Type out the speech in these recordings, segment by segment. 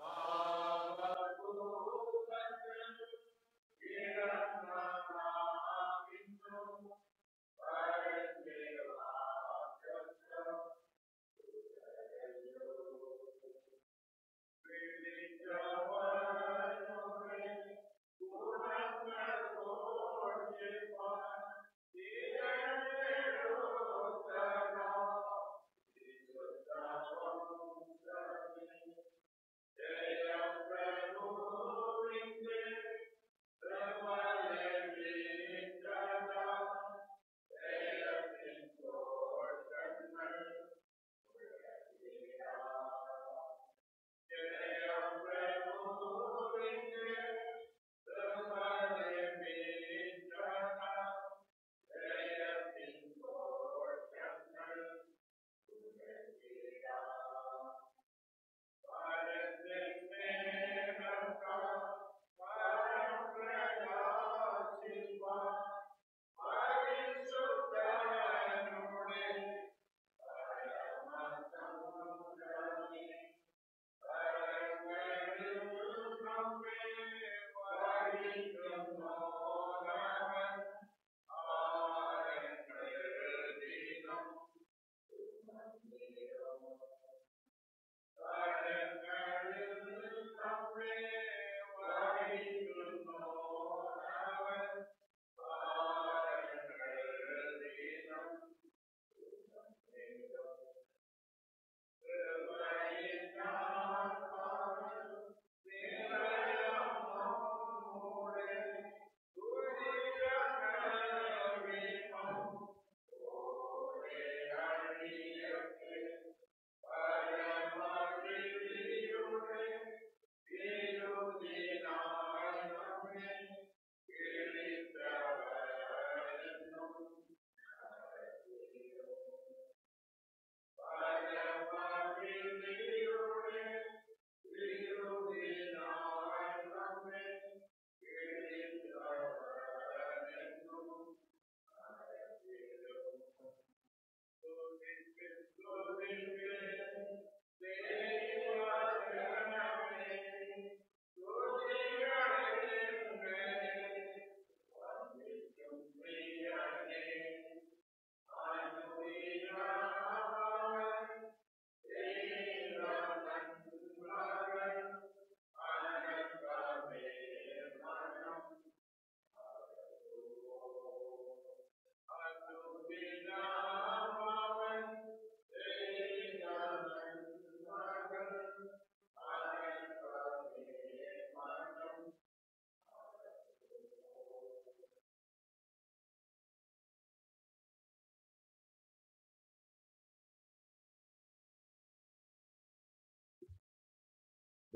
oh.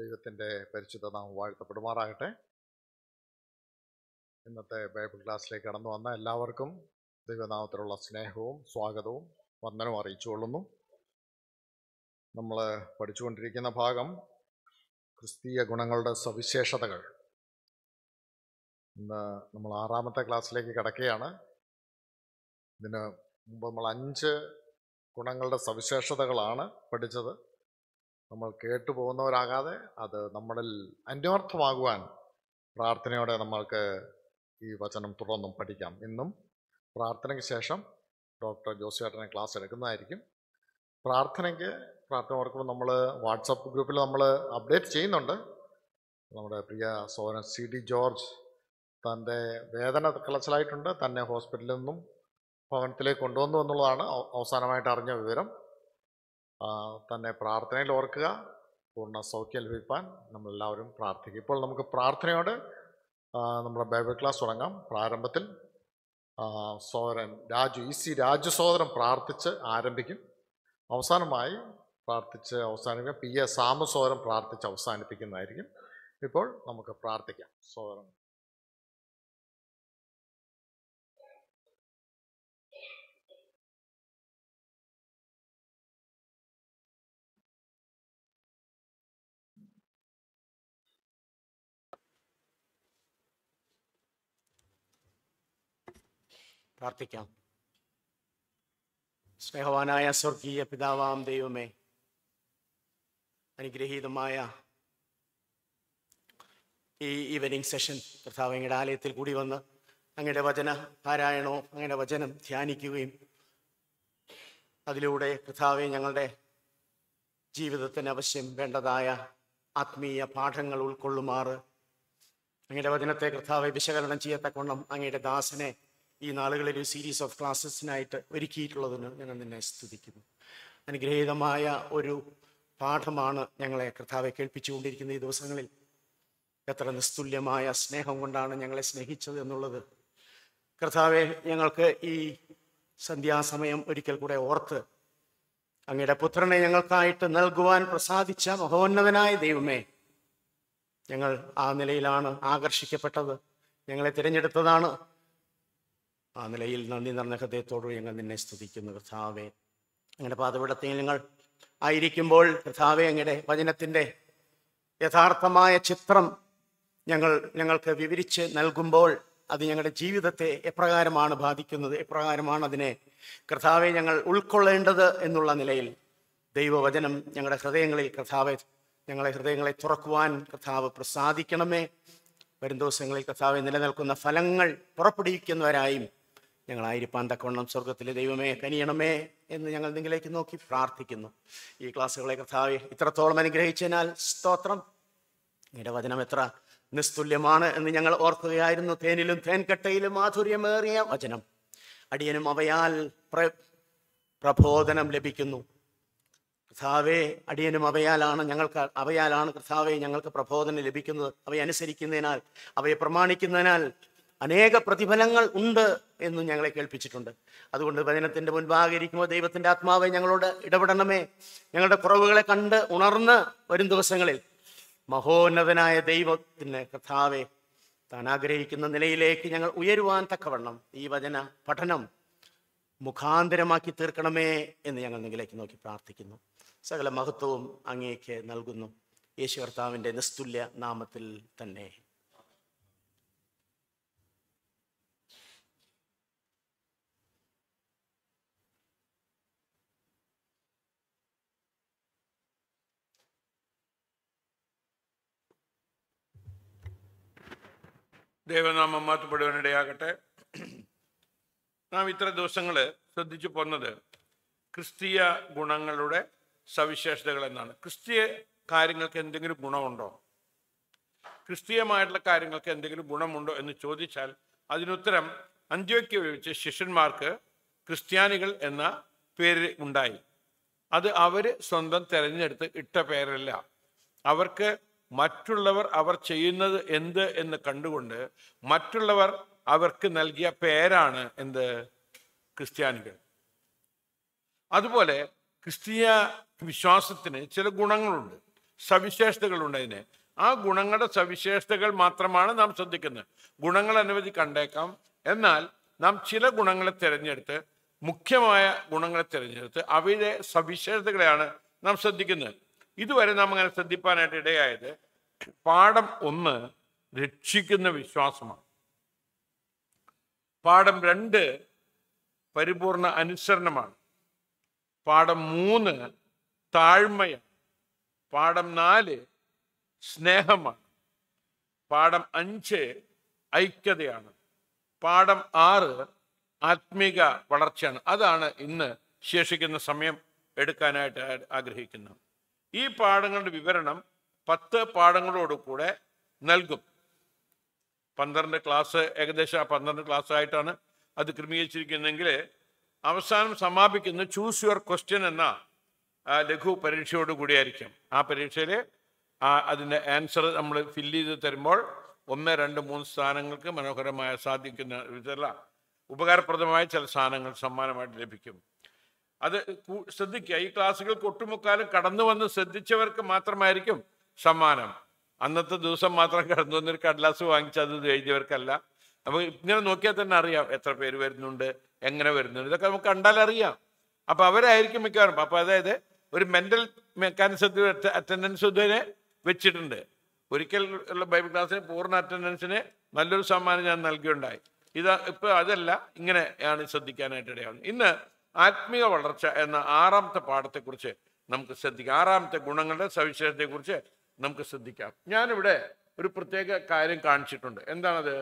ദൈവത്തിൻ്റെ പരിശുദ്ധ നാം വാഴ്ത്തപ്പെടുമാറാകട്ടെ ഇന്നത്തെ ബൈബിൾ ക്ലാസ്സിലേക്ക് കടന്നു വന്ന എല്ലാവർക്കും ദൈവനാമത്തിലുള്ള സ്നേഹവും സ്വാഗതവും വന്ദനവും അറിയിച്ചുകൊള്ളുന്നു നമ്മൾ പഠിച്ചുകൊണ്ടിരിക്കുന്ന ഭാഗം ക്രിസ്തീയ ഗുണങ്ങളുടെ സവിശേഷതകൾ ഇന്ന് നമ്മൾ ആറാമത്തെ ക്ലാസ്സിലേക്ക് കിടക്കുകയാണ് ഇതിന് മുമ്പ് നമ്മൾ അഞ്ച് ഗുണങ്ങളുടെ സവിശേഷതകളാണ് പഠിച്ചത് നമ്മൾ പോകുന്നവരാകാതെ അത് നമ്മളിൽ അന്വർത്ഥമാകുവാൻ പ്രാർത്ഥനയോടെ നമ്മൾക്ക് ഈ വചനം തുടർന്നും പഠിക്കാം ഇന്നും പ്രാർത്ഥനയ്ക്ക് ശേഷം ഡോക്ടർ ജോസിയേട്ടനെ ക്ലാസ് എടുക്കുന്നതായിരിക്കും പ്രാർത്ഥനയ്ക്ക് പ്രാർത്ഥന ഓർക്കുമ്പോൾ നമ്മൾ വാട്സപ്പ് ഗ്രൂപ്പിൽ നമ്മൾ അപ്ഡേറ്റ് ചെയ്യുന്നുണ്ട് നമ്മുടെ പ്രിയ സോന സി ഡി ജോർജ് തൻ്റെ വേദന കളച്ചിലായിട്ടുണ്ട് തന്നെ ഹോസ്പിറ്റലിൽ നിന്നും ഭവനത്തിലേക്ക് കൊണ്ടുവന്നു എന്നുള്ളതാണ് അവസാനമായിട്ട് അറിഞ്ഞ വിവരം തന്നെ പ്രാർത്ഥനയിൽ ഓർക്കുക പൂർണ്ണ സൗഖ്യം ലഭിപ്പാൻ നമ്മളെല്ലാവരും പ്രാർത്ഥിക്കും ഇപ്പോൾ നമുക്ക് പ്രാർത്ഥനയോട് നമ്മുടെ ബൈബിൾ ക്ലാസ് തുടങ്ങാം പ്രാരംഭത്തിൽ സോദരൻ രാജു ഇ സി രാജു സോദരൻ പ്രാർത്ഥിച്ച് ആരംഭിക്കും അവസാനമായി പ്രാർത്ഥിച്ച് അവസാനിപ്പിക്കാം പി എ സാമു സോദരൻ പ്രാർത്ഥിച്ച് അവസാനിപ്പിക്കുന്നതായിരിക്കും ഇപ്പോൾ നമുക്ക് പ്രാർത്ഥിക്കാം സോദരൻ പ്രാർത്ഥിക്കാം സ്നേഹവാനായ സ്വർഗീയ പിതാവാം ദൈവമേ അനുഗ്രഹീതമായ ഈ ഈവനിങ് സെഷൻ കർത്താവ് ആലയത്തിൽ കൂടി വന്ന് അങ്ങയുടെ വചന പാരായണോ അങ്ങയുടെ വചനം ധ്യാനിക്കുകയും അതിലൂടെ കർത്താവെ ഞങ്ങളുടെ ജീവിതത്തിന് അവശ്യം വേണ്ടതായ ആത്മീയ പാഠങ്ങൾ ഉൾക്കൊള്ളുമാറ് അങ്ങയുടെ വചനത്തെ കർത്താവെ വിശകലനം ചെയ്യത്തക്കവണ്ണം അങ്ങയുടെ ദാസനെ ഈ നാളുകളിൽ ഒരു സീരീസ് ഓഫ് ക്ലാസ്സസിനായിട്ട് ഒരുക്കിയിട്ടുള്ളതിന് ഞങ്ങൾ നിന്നെ സ്തുതിക്കുന്നു അനുഗ്രഹീതമായ ഒരു പാഠമാണ് ഞങ്ങളെ കർത്താവെ കേൾപ്പിച്ചുകൊണ്ടിരിക്കുന്ന ഈ ദിവസങ്ങളിൽ എത്ര നിസ്തുല്യമായ സ്നേഹം കൊണ്ടാണ് ഞങ്ങളെ സ്നേഹിച്ചത് എന്നുള്ളത് കർത്താവെ ഞങ്ങൾക്ക് ഈ സന്ധ്യാസമയം ഒരിക്കൽ കൂടെ ഓർത്ത് അങ്ങയുടെ പുത്രനെ ഞങ്ങൾക്കായിട്ട് നൽകുവാൻ പ്രസാദിച്ച മഹോന്നതനായ ദൈവമേ ഞങ്ങൾ ആ നിലയിലാണ് ആകർഷിക്കപ്പെട്ടത് ഞങ്ങളെ തിരഞ്ഞെടുത്തതാണ് ആ നിലയിൽ നന്ദി നിറഞ്ഞ ഹൃദയത്തോടു ഞങ്ങൾ നിന്നെ സ്തുതിക്കുന്നു കർത്താവെ അങ്ങനെ പാതപിടത്തിൽ നിങ്ങൾ ആയിരിക്കുമ്പോൾ കർത്താവെ അങ്ങയുടെ വചനത്തിൻ്റെ യഥാർത്ഥമായ ചിത്രം ഞങ്ങൾ ഞങ്ങൾക്ക് വിവരിച്ച് നൽകുമ്പോൾ അത് ഞങ്ങളുടെ ജീവിതത്തെ എപ്രകാരമാണ് ബാധിക്കുന്നത് എപ്രകാരമാണ് അതിനെ കർത്താവെ ഞങ്ങൾ ഉൾക്കൊള്ളേണ്ടത് എന്നുള്ള നിലയിൽ ദൈവവചനം ഞങ്ങളുടെ ഹൃദയങ്ങളിൽ കർത്താവെ ഞങ്ങളെ ഹൃദയങ്ങളെ തുറക്കുവാൻ കർത്താവ് പ്രസാദിക്കണമേ വരും ദിവസങ്ങളിൽ കർത്താവ് നിലനിൽക്കുന്ന ഫലങ്ങൾ പുറപ്പെടുവിക്കുന്നവരായും ആയിരിപ്പാൻ തക്കവണ്ണം സ്വർഗത്തിലെ ദൈവമേ കനിയണമേ എന്ന് ഞങ്ങൾ നിങ്ങളിലേക്ക് നോക്കി പ്രാർത്ഥിക്കുന്നു ഈ ക്ലാസ്സുകളെ കർത്താവ് ഇത്രത്തോളം അനുഗ്രഹിച്ചതിനാൽ സ്തോത്രം നിങ്ങളുടെ വചനം എത്ര നിസ്തുല്യമാണ് എന്ന് ഞങ്ങൾ ഓർക്കുകയായിരുന്നു തേനിലും തേൻകട്ടയിലും മാധുര്യമേറിയ വചനം അടിയനും അവയാൽ പ്ര പ്രബോധനം ലഭിക്കുന്നു കർത്താവേ അടിയനും അവയാലാണ് ഞങ്ങൾക്ക് അവയാലാണ് കർത്താവെ ഞങ്ങൾക്ക് പ്രബോധനം ലഭിക്കുന്നത് അവയെ അനുസരിക്കുന്നതിനാൽ അവയെ പ്രമാണിക്കുന്നതിനാൽ അനേക പ്രതിഫലങ്ങൾ ഉണ്ട് എന്ന് ഞങ്ങളെ കേൾപ്പിച്ചിട്ടുണ്ട് അതുകൊണ്ട് വചനത്തിൻ്റെ മുൻപാകെ ഇരിക്കുമ്പോൾ ദൈവത്തിൻ്റെ ആത്മാവെ ഞങ്ങളോട് ഇടപെടണമേ ഞങ്ങളുടെ കുറവുകളെ കണ്ട് ഉണർന്ന് വരും ദിവസങ്ങളിൽ മഹോന്നതനായ ദൈവത്തിന് കഥാവെ താൻ ആഗ്രഹിക്കുന്ന നിലയിലേക്ക് ഞങ്ങൾ ഉയരുവാൻ തക്കവണ്ണം ഈ വചന പഠനം മുഖാന്തരമാക്കി തീർക്കണമേ എന്ന് ഞങ്ങൾ നിങ്ങളിലേക്ക് നോക്കി പ്രാർത്ഥിക്കുന്നു സകല മഹത്വവും അങ്ങേക്ക് നൽകുന്നു യേശു കർത്താവിൻ്റെ നിസ്തുല്യ നാമത്തിൽ തന്നെ ദേവനാമം മാത്തപ്പെടുവാനിടയാകട്ടെ നാം ഇത്ര ദിവസങ്ങൾ ശ്രദ്ധിച്ചു പോന്നത് ക്രിസ്തീയ ഗുണങ്ങളുടെ സവിശേഷതകൾ എന്നാണ് ക്രിസ്തീയ കാര്യങ്ങൾക്ക് എന്തെങ്കിലും ഗുണമുണ്ടോ ക്രിസ്തീയമായിട്ടുള്ള കാര്യങ്ങൾക്ക് എന്തെങ്കിലും ഗുണമുണ്ടോ എന്ന് ചോദിച്ചാൽ അതിനുത്തരം അന്ത്യോക്യ വെച്ച് ശിഷ്യന്മാർക്ക് ക്രിസ്ത്യാനികൾ എന്ന പേര് ഉണ്ടായി അത് അവർ സ്വന്തം തിരഞ്ഞെടുത്ത് ഇട്ട പേരല്ല അവർക്ക് മറ്റുള്ളവർ അവർ ചെയ്യുന്നത് എന്ത് എന്ന് കണ്ടുകൊണ്ട് മറ്റുള്ളവർ അവർക്ക് നൽകിയ പേരാണ് എന്ത് ക്രിസ്ത്യാനികൾ അതുപോലെ ക്രിസ്തീയ വിശ്വാസത്തിന് ചില ഗുണങ്ങളുണ്ട് സവിശേഷതകളുണ്ട് അതിന് ആ ഗുണങ്ങളുടെ സവിശേഷതകൾ മാത്രമാണ് നാം ശ്രദ്ധിക്കുന്നത് ഗുണങ്ങൾ അനവധി കണ്ടേക്കാം എന്നാൽ നാം ചില ഗുണങ്ങളെ തിരഞ്ഞെടുത്ത് മുഖ്യമായ ഗുണങ്ങളെ തിരഞ്ഞെടുത്ത് അവയുടെ സവിശേഷതകളെയാണ് നാം ശ്രദ്ധിക്കുന്നത് ഇതുവരെ നാം അങ്ങനെ ശ്രദ്ധിപ്പാനായിട്ട് ഇടയായത് പാഠം ഒന്ന് രക്ഷിക്കുന്ന വിശ്വാസമാണ് പാഠം രണ്ട് പരിപൂർണ അനുസരണമാണ് പാഠം മൂന്ന് താഴ്മയാണ് പാഠം നാല് സ്നേഹമാണ് പാഠം അഞ്ച് ഐക്യതയാണ് പാഠം ആറ് ആത്മീക വളർച്ചയാണ് അതാണ് ഇന്ന് ശേഷിക്കുന്ന സമയം എടുക്കാനായിട്ട് ആഗ്രഹിക്കുന്നത് ഈ പാഠങ്ങളുടെ വിവരണം പത്ത് പാഠങ്ങളോട് കൂടെ നൽകും പന്ത്രണ്ട് ക്ലാസ് ഏകദേശം ആ പന്ത്രണ്ട് ക്ലാസ് ആയിട്ടാണ് അത് ക്രമീകരിച്ചിരിക്കുന്നതെങ്കിൽ അവസാനം സമാപിക്കുന്ന ചൂസ് യുവർ ക്വസ്റ്റ്യൻ എന്ന ലഘു പരീക്ഷയോട് കൂടിയായിരിക്കും ആ പരീക്ഷയിൽ അതിൻ്റെ ആൻസർ നമ്മൾ ഫില്ല് ചെയ്ത് തരുമ്പോൾ ഒന്ന് രണ്ട് മൂന്ന് സ്ഥാനങ്ങൾക്ക് മനോഹരമായ സാധിക്കുന്ന ചില ഉപകാരപ്രദമായ ചില സാധനങ്ങൾ സമ്മാനമായിട്ട് ലഭിക്കും അത് ശ്രദ്ധിക്കുക ഈ ക്ലാസ്സുകൾ കൊട്ടുമുക്കാലും കടന്നു വന്ന് ശ്രദ്ധിച്ചവർക്ക് മാത്രമായിരിക്കും സമ്മാനം അന്നത്തെ ദിവസം മാത്രം കടന്നു വന്നൊരു കടലാസ് വാങ്ങിച്ച് അത് എഴുതിയവർക്കല്ല അപ്പോൾ ഇങ്ങനെ നോക്കിയാൽ തന്നെ അറിയാം എത്ര പേര് വരുന്നുണ്ട് എങ്ങനെ വരുന്നുണ്ട് ഇതൊക്കെ നമുക്ക് കണ്ടാൽ അറിയാം അപ്പോൾ അവരായിരിക്കും മിക്കവാറും അപ്പൊ അതായത് ഒരു മെന്റൽ മെക്കാനിസത്തിൽ അറ്റൻഡൻസ് ഇതുവരെ വെച്ചിട്ടുണ്ട് ഒരിക്കൽ ഉള്ള ബൈബിൾ ക്ലാസ്സിന് പൂർണ്ണ അറ്റൻഡൻസിന് നല്ലൊരു സമ്മാനം ഞാൻ നൽകിയുണ്ടായി ഇത് ഇപ്പൊ അതല്ല ഇങ്ങനെയാണ് ശ്രദ്ധിക്കാനായിട്ട് ഇടയാവുന്നത് ഇന്ന് ആത്മീയ വളർച്ച എന്ന ആറാമത്തെ പാഠത്തെക്കുറിച്ച് നമുക്ക് ശ്രദ്ധിക്കാം ആറാമത്തെ ഗുണങ്ങളുടെ സവിശേഷതയെക്കുറിച്ച് നമുക്ക് ശ്രദ്ധിക്കാം ഞാനിവിടെ ഒരു പ്രത്യേക കാര്യം കാണിച്ചിട്ടുണ്ട് എന്താണത്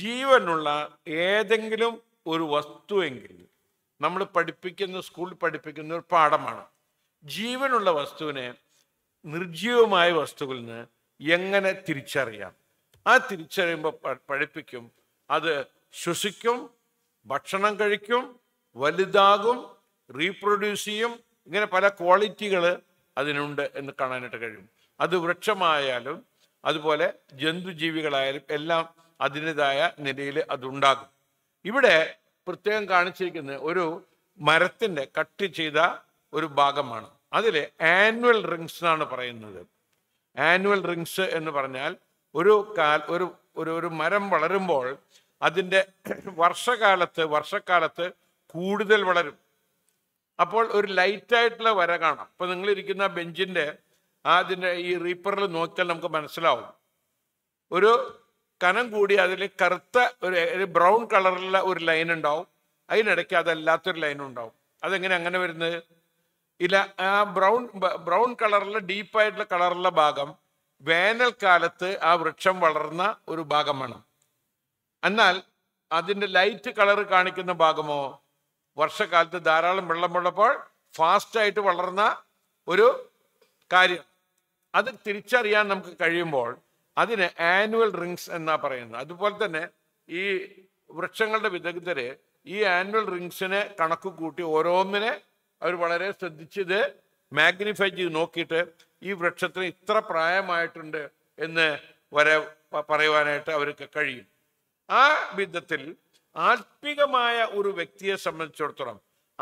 ജീവനുള്ള ഏതെങ്കിലും ഒരു വസ്തുവെങ്കിൽ നമ്മൾ പഠിപ്പിക്കുന്ന സ്കൂളിൽ പഠിപ്പിക്കുന്ന ഒരു പാഠമാണ് ജീവനുള്ള വസ്തുവിനെ നിർജീവമായ വസ്തുവിൽ നിന്ന് എങ്ങനെ തിരിച്ചറിയാം ആ തിരിച്ചറിയുമ്പോൾ പഠിപ്പിക്കും അത് ശ്വസിക്കും ഭക്ഷണം കഴിക്കും വലുതാകും റീപ്രൊഡ്യൂസ് ചെയ്യും ഇങ്ങനെ പല ക്വാളിറ്റികൾ അതിനുണ്ട് എന്ന് കാണാനായിട്ട് കഴിയും അത് വൃക്ഷമായാലും അതുപോലെ ജന്തുജീവികളായാലും എല്ലാം അതിൻ്റെതായ നിലയിൽ അതുണ്ടാകും ഇവിടെ പ്രത്യേകം കാണിച്ചിരിക്കുന്നത് ഒരു മരത്തിൻ്റെ കട്ട് ചെയ്ത ഒരു ഭാഗമാണ് അതിൽ ആനുവൽ റിങ്സ് എന്നാണ് പറയുന്നത് ആനുവൽ റിങ്സ് എന്ന് പറഞ്ഞാൽ ഒരു കാൽ ഒരു ഒരു മരം വളരുമ്പോൾ അതിൻ്റെ വർഷകാലത്ത് വർഷക്കാലത്ത് കൂടുതൽ വളരും അപ്പോൾ ഒരു ലൈറ്റായിട്ടുള്ള വര കാണാം ഇപ്പോൾ നിങ്ങളിരിക്കുന്ന ബെഞ്ചിൻ്റെ അതിൻ്റെ ഈ റീപ്പറിൽ നോക്കിയാൽ നമുക്ക് മനസ്സിലാവും ഒരു കനം കൂടി അതിൽ കറുത്ത ഒരു ബ്രൗൺ കളറിലുള്ള ഒരു ലൈൻ ഉണ്ടാവും അതിനിടയ്ക്ക് അതല്ലാത്തൊരു ലൈൻ ഉണ്ടാവും അതെങ്ങനെ അങ്ങനെ വരുന്നത് ഇല്ല ആ ബ്രൗൺ ബ്രൗൺ കളറിലെ ഡീപ്പായിട്ടുള്ള കളറുള്ള ഭാഗം വേനൽക്കാലത്ത് ആ വൃക്ഷം വളർന്ന ഒരു ഭാഗമാണ് എന്നാൽ അതിൻ്റെ ലൈറ്റ് കളർ കാണിക്കുന്ന ഭാഗമോ വർഷക്കാലത്ത് ധാരാളം വെള്ളമുള്ളപ്പോൾ ഫാസ്റ്റായിട്ട് വളർന്ന ഒരു കാര്യം അത് തിരിച്ചറിയാൻ നമുക്ക് കഴിയുമ്പോൾ അതിന് ആനുവൽ റിങ്സ് എന്നാ പറയുന്നത് അതുപോലെ തന്നെ ഈ വൃക്ഷങ്ങളുടെ വിദഗ്ധര് ഈ ആനുവൽ റിങ്സിനെ കണക്ക് കൂട്ടി ഓരോന്നിനെ അവർ വളരെ ശ്രദ്ധിച്ചത് മാഗ്നിഫൈ ചെയ്ത് നോക്കിയിട്ട് ഈ വൃക്ഷത്തിന് ഇത്ര പ്രായമായിട്ടുണ്ട് എന്ന് വരെ പറയുവാനായിട്ട് അവർക്ക് കഴിയും ആ വിധത്തിൽ ആത്മീകമായ ഒരു വ്യക്തിയെ സംബന്ധിച്ചിടത്തോളം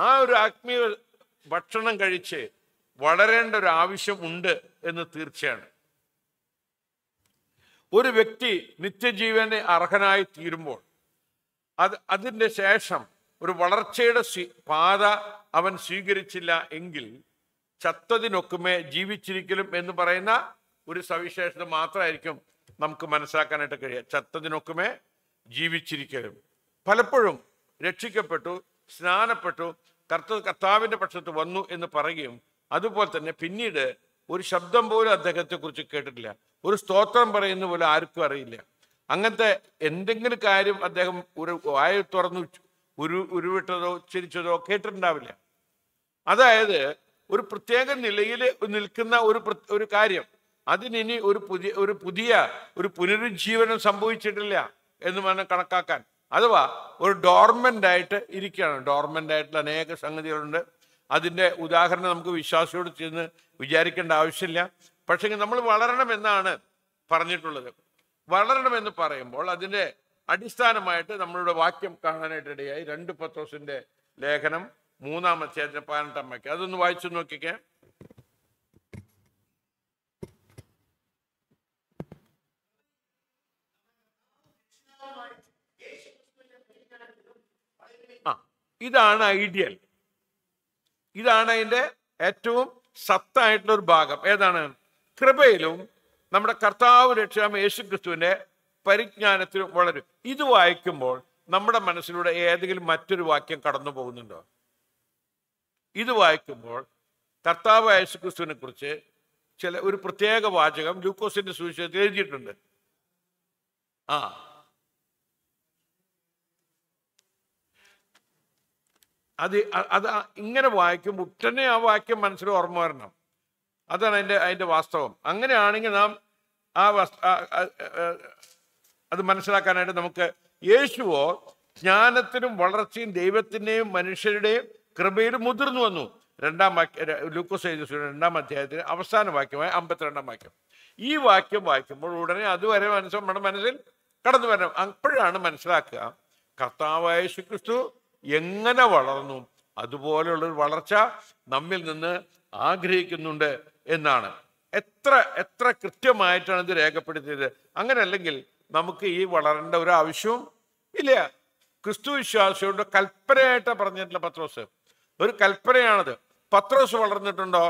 ആ ഒരു ആത്മീയ ഭക്ഷണം കഴിച്ച് വളരേണ്ട ഒരു ആവശ്യം ഉണ്ട് എന്ന് തീർച്ചയാണ് ഒരു വ്യക്തി നിത്യജീവനെ അർഹനായി തീരുമ്പോൾ അത് അതിൻ്റെ ശേഷം ഒരു വളർച്ചയുടെ പാത അവൻ സ്വീകരിച്ചില്ല എങ്കിൽ ചത്തതിനൊക്കുമേ ജീവിച്ചിരിക്കലും എന്ന് പറയുന്ന ഒരു സവിശേഷത മാത്രമായിരിക്കും നമുക്ക് മനസ്സിലാക്കാനായിട്ട് കഴിയുക ചത്തതിനൊക്കുമേ ജീവിച്ചിരിക്കലും പലപ്പോഴും രക്ഷിക്കപ്പെട്ടു സ്നാനപ്പെട്ടു കർത്ത കർത്താവിൻ്റെ പക്ഷത്ത് വന്നു എന്ന് പറയും അതുപോലെ തന്നെ പിന്നീട് ഒരു ശബ്ദം പോലും അദ്ദേഹത്തെക്കുറിച്ച് കേട്ടിട്ടില്ല ഒരു സ്തോത്രം പറയുന്ന പോലും ആർക്കും അറിയില്ല അങ്ങനത്തെ എന്തെങ്കിലും കാര്യം അദ്ദേഹം ഒരു വായു തുറന്നു ഉരു ഉരുവിട്ടതോ ചിരിച്ചതോ കേട്ടിട്ടുണ്ടാവില്ല അതായത് ഒരു പ്രത്യേക നിലയിൽ നിൽക്കുന്ന ഒരു ഒരു കാര്യം അതിനി ഒരു പുതിയ ഒരു പുതിയ ഒരു പുനരുജ്ജീവനം സംഭവിച്ചിട്ടില്ല എന്ന് വേണം കണക്കാക്കാൻ അഥവാ ഒരു ഡോർമെൻ്റ് ആയിട്ട് ഇരിക്കുകയാണ് ഡോർമെൻ്റ് ആയിട്ടുള്ള അനേക സംഗതികളുണ്ട് അതിൻ്റെ ഉദാഹരണം നമുക്ക് വിശ്വാസിയോട് ചെന്ന് വിചാരിക്കേണ്ട ആവശ്യമില്ല പക്ഷേ നമ്മൾ വളരണമെന്നാണ് പറഞ്ഞിട്ടുള്ളത് വളരണമെന്ന് പറയുമ്പോൾ അതിൻ്റെ അടിസ്ഥാനമായിട്ട് നമ്മളുടെ വാക്യം കാണാനായിട്ടിടയായി രണ്ട് പത്രോസിൻ്റെ ലേഖനം മൂന്നാം അധ്യായത്തിന് പതിനെട്ടാം വാക്യം അതൊന്ന് വായിച്ചു നോക്കിക്കേ ഇതാണ് ഐഡിയൽ ഇതാണ് അതിൻ്റെ ഏറ്റവും സത്തായിട്ടുള്ളൊരു ഒരു ഭാഗം ഏതാണ് കൃപയിലും നമ്മുടെ കർത്താവ് രക്ഷാമ യേശു ക്രിസ്തുവിൻ്റെ പരിജ്ഞാനത്തിലും വളരും ഇത് വായിക്കുമ്പോൾ നമ്മുടെ മനസ്സിലൂടെ ഏതെങ്കിലും മറ്റൊരു വാക്യം കടന്നു പോകുന്നുണ്ടോ ഇത് വായിക്കുമ്പോൾ കർത്താവ് യേശു ക്രിസ്തുവിനെ കുറിച്ച് ചില ഒരു പ്രത്യേക വാചകം ലൂക്കോസിന്റെ സുവിശേഷത്തിൽ എഴുതിയിട്ടുണ്ട് ആ അത് അത് ഇങ്ങനെ വായിക്കുമ്പോൾ ഉടനെ ആ വാക്യം മനസ്സിൽ ഓർമ്മ വരണം അതാണ് അതിൻ്റെ അതിൻ്റെ വാസ്തവം അങ്ങനെയാണെങ്കിൽ നാം ആ അത് മനസ്സിലാക്കാനായിട്ട് നമുക്ക് യേശുവോ ജ്ഞാനത്തിനും വളർച്ചയും ദൈവത്തിൻ്റെയും മനുഷ്യരുടെയും കൃപയിലും മുതിർന്നു വന്നു രണ്ടാം വാക്യ ലൂക്കോസ് രണ്ടാം അധ്യായത്തിന് അവസാന വാക്യമായ അമ്പത്തിരണ്ടാം വാക്യം ഈ വാക്യം വായിക്കുമ്പോൾ ഉടനെ അതുവരെ മനസ്സ് നമ്മുടെ മനസ്സിൽ കടന്നു വരണം അപ്പോഴാണ് മനസ്സിലാക്കുക കർത്താവായ ക്രിസ്തു എങ്ങനെ വളർന്നു അതുപോലെയുള്ളൊരു വളർച്ച നമ്മിൽ നിന്ന് ആഗ്രഹിക്കുന്നുണ്ട് എന്നാണ് എത്ര എത്ര കൃത്യമായിട്ടാണ് ഇത് രേഖപ്പെടുത്തിയത് അല്ലെങ്കിൽ നമുക്ക് ഈ വളരേണ്ട ഒരു ആവശ്യവും ഇല്ല ക്രിസ്തു വിശ്വാസിയുടെ കൽപ്പനയായിട്ടാണ് പറഞ്ഞിട്ടുള്ള പത്രോസ് ഒരു കൽപ്പനയാണത് പത്രോസ് വളർന്നിട്ടുണ്ടോ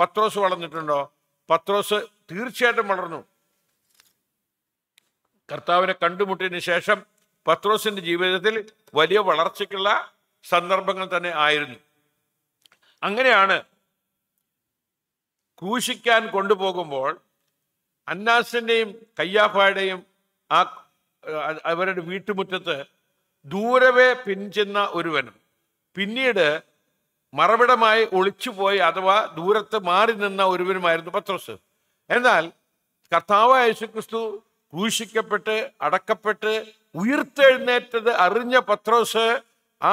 പത്രോസ് വളർന്നിട്ടുണ്ടോ പത്രോസ് തീർച്ചയായിട്ടും വളർന്നു കർത്താവിനെ കണ്ടുമുട്ടിയതിന് ശേഷം പത്രോസിന്റെ ജീവിതത്തിൽ വലിയ വളർച്ചയ്ക്കുള്ള സന്ദർഭങ്ങൾ തന്നെ ആയിരുന്നു അങ്ങനെയാണ് ക്രൂശിക്കാൻ കൊണ്ടുപോകുമ്പോൾ അന്നാസിൻ്റെയും കയ്യാഫായുടെയും ആ അവരുടെ വീട്ടുമുറ്റത്ത് ദൂരവേ പിൻചെന്ന ഒരുവനും പിന്നീട് മറവിടമായി ഒളിച്ചുപോയി അഥവാ ദൂരത്ത് മാറി നിന്ന ഒരുവനുമായിരുന്നു പത്രോസ് എന്നാൽ കർത്താവ് യേശുക്രിസ്തു ക്രൂശിക്കപ്പെട്ട് അടക്കപ്പെട്ട് ഉയർത്തെഴുന്നേറ്റത് അറിഞ്ഞ പത്രോസ്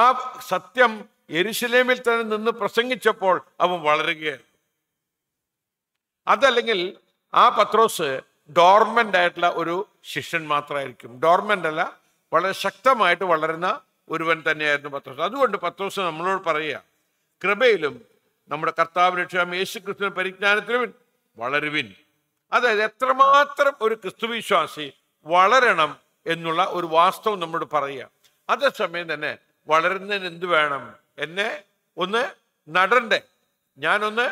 ആ സത്യം എരുശലേമിൽ തന്നെ നിന്ന് പ്രസംഗിച്ചപ്പോൾ അവൻ വളരുകയായിരുന്നു അതല്ലെങ്കിൽ ആ പത്രോസ് ഡോർമെൻ്റ് ആയിട്ടുള്ള ഒരു ശിഷ്യൻ മാത്രമായിരിക്കും ഡോർമെൻ്റ് അല്ല വളരെ ശക്തമായിട്ട് വളരുന്ന ഒരുവൻ തന്നെയായിരുന്നു പത്രോസ് അതുകൊണ്ട് പത്രോസ് നമ്മളോട് പറയുക കൃപയിലും നമ്മുടെ കർത്താവ് രക്ഷാം യേശു ക്രിസ്തു പരിജ്ഞാനത്തിലും വളരുവിൻ അതായത് എത്രമാത്രം ഒരു ക്രിസ്തുവിശ്വാസി വളരണം എന്നുള്ള ഒരു വാസ്തവം നമ്മോട് പറയുക അതേസമയം തന്നെ വളരുന്നതിന് എന്ത് വേണം എന്നെ ഒന്ന് നടണ്ടേ ഞാനൊന്ന്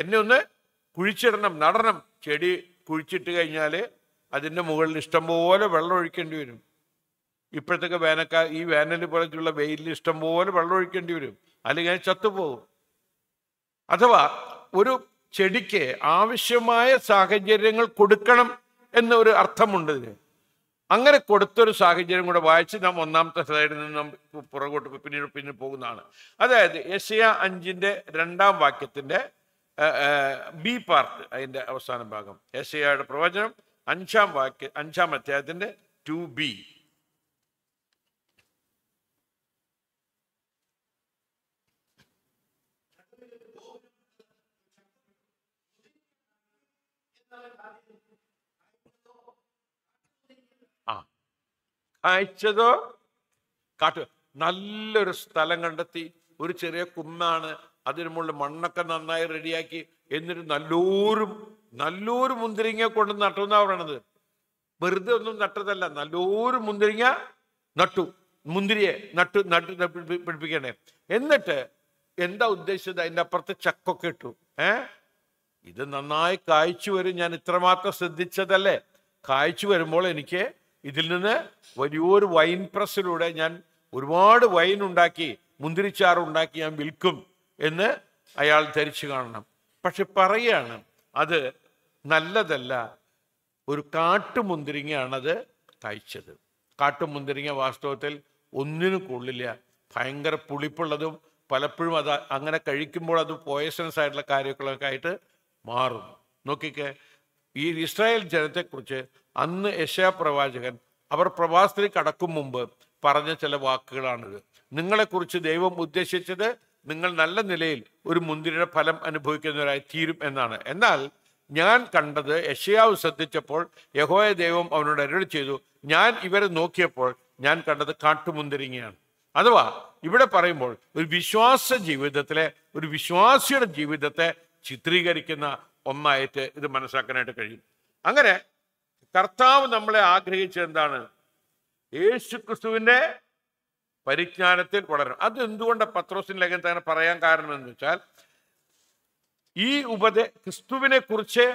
എന്നെ ഒന്ന് കുഴിച്ചിടണം നടണം ചെടി കുഴിച്ചിട്ട് കഴിഞ്ഞാൽ അതിൻ്റെ മുകളിൽ ഇഷ്ടംപോലെ വെള്ളം ഒഴിക്കേണ്ടി വരും ഇപ്പോഴത്തേക്ക് വേനൽക്കാല ഈ വേനൽ പോലത്തുള്ള വെയിലിൽ ഇഷ്ടംപോലെ വെള്ളം ഒഴിക്കേണ്ടി വരും അല്ലെങ്കിൽ അത് ചത്തുപോകും അഥവാ ഒരു ചെടിക്ക് ആവശ്യമായ സാഹചര്യങ്ങൾ കൊടുക്കണം എന്നൊരു അർത്ഥമുണ്ട് ഇതിന് അങ്ങനെ കൊടുത്തൊരു സാഹചര്യം കൂടെ വായിച്ച് നാം ഒന്നാമത്തെ സ്ലൈഡിൽ നിന്ന് പുറകോട്ട് പിന്നീട് പിന്നെ പോകുന്നതാണ് അതായത് ഏഷ്യ അഞ്ചിൻ്റെ രണ്ടാം വാക്യത്തിൻ്റെ ബി പാർട്ട് അതിൻ്റെ അവസാന ഭാഗം ഏഷ്യയുടെ പ്രവചനം അഞ്ചാം വാക്യ അഞ്ചാം അധ്യായത്തിൻ്റെ ടു ബി അയച്ചതോ കാട്ട് നല്ലൊരു സ്ഥലം കണ്ടെത്തി ഒരു ചെറിയ കുന്നാണ് അതിനു മുകളിൽ മണ്ണൊക്കെ നന്നായി റെഡിയാക്കി എന്നിട്ട് നല്ലൊരു നല്ലൊരു മുന്തിരിങ്ങ കൊണ്ട് നട്ടു എന്നാ പറയണത് വെറുതെ ഒന്നും നട്ടതല്ല നല്ലൊരു മുന്തിരിങ്ങ നട്ടു മുന്തിരിയെ നട്ടു നട്ടു പിടിപ്പിക്കണേ എന്നിട്ട് എന്താ ഉദ്ദേശിച്ചത് അതിൻ്റെ അപ്പുറത്ത് ചക്കൊക്കെ ഇട്ടു ഏ ഇത് നന്നായി കായ്ച്ചു വരും ഞാൻ ഇത്രമാത്രം ശ്രദ്ധിച്ചതല്ലേ കായ്ച്ചു വരുമ്പോൾ എനിക്ക് ഇതിൽ നിന്ന് വലിയൊരു വൈൻ പ്രസ്സിലൂടെ ഞാൻ ഒരുപാട് വൈൻ ഉണ്ടാക്കി മുന്തിരിച്ചാറുണ്ടാക്കി ഞാൻ വിൽക്കും എന്ന് അയാൾ ധരിച്ചു കാണണം പക്ഷെ പറയാണ് അത് നല്ലതല്ല ഒരു കാട്ടുമുന്തിരിങ്ങയാണത് കഴിച്ചത് കാട്ടുമുന്തിരിങ്ങ വാസ്തവത്തിൽ ഒന്നിനു കൊള്ളില്ല ഭയങ്കര പുളിപ്പുള്ളതും പലപ്പോഴും അത് അങ്ങനെ കഴിക്കുമ്പോൾ അത് പോയസണസ് ആയിട്ടുള്ള കാര്യങ്ങളൊക്കെ ആയിട്ട് മാറും നോക്കിക്കേ ഈ ഇസ്രായേൽ ജനത്തെക്കുറിച്ച് അന്ന് പ്രവാചകൻ അവർ പ്രവാസത്തിൽ കടക്കും മുമ്പ് പറഞ്ഞ ചില വാക്കുകളാണിത് നിങ്ങളെക്കുറിച്ച് ദൈവം ഉദ്ദേശിച്ചത് നിങ്ങൾ നല്ല നിലയിൽ ഒരു മുന്തിരിയുടെ ഫലം അനുഭവിക്കുന്നവരായി തീരും എന്നാണ് എന്നാൽ ഞാൻ കണ്ടത് യശയാവ് ശ്രദ്ധിച്ചപ്പോൾ യഹോയ ദൈവം അവനോട് അരുളി ചെയ്തു ഞാൻ ഇവരെ നോക്കിയപ്പോൾ ഞാൻ കണ്ടത് കാട്ടുമുന്തിരിങ്ങയാണ് അഥവാ ഇവിടെ പറയുമ്പോൾ ഒരു വിശ്വാസ ജീവിതത്തിലെ ഒരു വിശ്വാസിയുടെ ജീവിതത്തെ ചിത്രീകരിക്കുന്ന ഒന്നായിട്ട് ഇത് മനസ്സിലാക്കാനായിട്ട് കഴിയും അങ്ങനെ കർത്താവ് നമ്മളെ ആഗ്രഹിച്ചത് എന്താണ് യേശു ക്രിസ്തുവിൻ്റെ പരിജ്ഞാനത്തിൽ വളരണം അത് എന്തുകൊണ്ട് പത്രോസിൻ ലേഖനത്തെ അങ്ങനെ പറയാൻ കാരണം എന്ന് വെച്ചാൽ ഈ ഉപദേ ക്രിസ്തുവിനെ കുറിച്ച്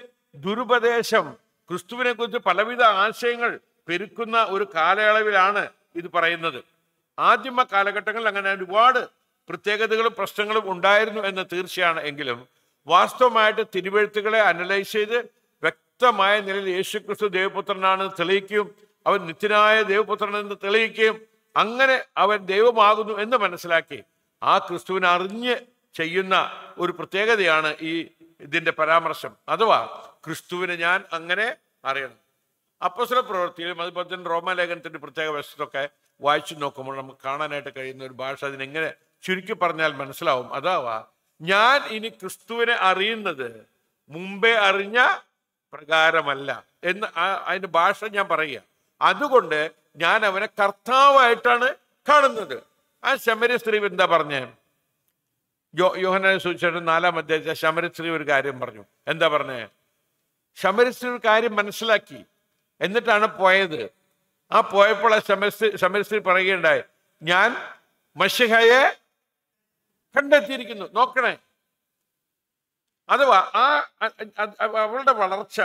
ദുരുപദേശം ക്രിസ്തുവിനെ കുറിച്ച് പലവിധ ആശയങ്ങൾ പെരുക്കുന്ന ഒരു കാലയളവിലാണ് ഇത് പറയുന്നത് ആദ്യമ കാലഘട്ടങ്ങളിൽ അങ്ങനെ ഒരുപാട് പ്രത്യേകതകളും പ്രശ്നങ്ങളും ഉണ്ടായിരുന്നു എന്ന് തീർച്ചയാണ് എങ്കിലും വാസ്തവമായിട്ട് തിരുവഴുത്തുകളെ അനലൈസ് ചെയ്ത് വ്യക്തമായ നിലയിൽ യേശുക്രിസ്തു ദേവപുത്രനാണെന്ന് തെളിയിക്കുകയും അവൻ നിത്യനായ ദേവപുത്രൻ എന്ന് തെളിയിക്കുകയും അങ്ങനെ അവൻ ദൈവമാകുന്നു എന്ന് മനസ്സിലാക്കി ആ ക്രിസ്തുവിനെ അറിഞ്ഞ് ചെയ്യുന്ന ഒരു പ്രത്യേകതയാണ് ഈ ഇതിൻ്റെ പരാമർശം അഥവാ ക്രിസ്തുവിനെ ഞാൻ അങ്ങനെ അറിയണം അപ്പസ്വല പ്രവൃത്തിയിലും അതുപോലെ തന്നെ റോമാലേഖനത്തിൻ്റെ പ്രത്യേക വശത്തൊക്കെ വായിച്ചു നോക്കുമ്പോൾ നമുക്ക് കാണാനായിട്ട് കഴിയുന്ന ഒരു ഭാഷ അതിനെങ്ങനെ ചുരുക്കി പറഞ്ഞാൽ മനസ്സിലാവും അഥവാ ഞാൻ ഇനി ക്രിസ്തുവിനെ അറിയുന്നത് മുമ്പേ അറിഞ്ഞ പ്രകാരമല്ല എന്ന് അതിൻ്റെ ഭാഷ ഞാൻ പറയുക അതുകൊണ്ട് ഞാൻ അവനെ കർത്താവായിട്ടാണ് കാണുന്നത് ആ ശമരി സ്ത്രീ എന്താ പറഞ്ഞേ യോ യോഹന സൂചിച്ചിട്ട് നാലാം അധ്യായത്തെ ശമരി സ്ത്രീ ഒരു കാര്യം പറഞ്ഞു എന്താ പറഞ്ഞേ ശമരി സ്ത്രീ ഒരു കാര്യം മനസ്സിലാക്കി എന്നിട്ടാണ് പോയത് ആ പോയപ്പോൾ ആ ശമരസ്ത്രീ ശമരസ്ത്രീ പറയുകയുണ്ടായി ഞാൻ മഷിഹയെ കണ്ടെത്തിയിരിക്കുന്നു നോക്കണേ അഥവാ ആ അവളുടെ വളർച്ച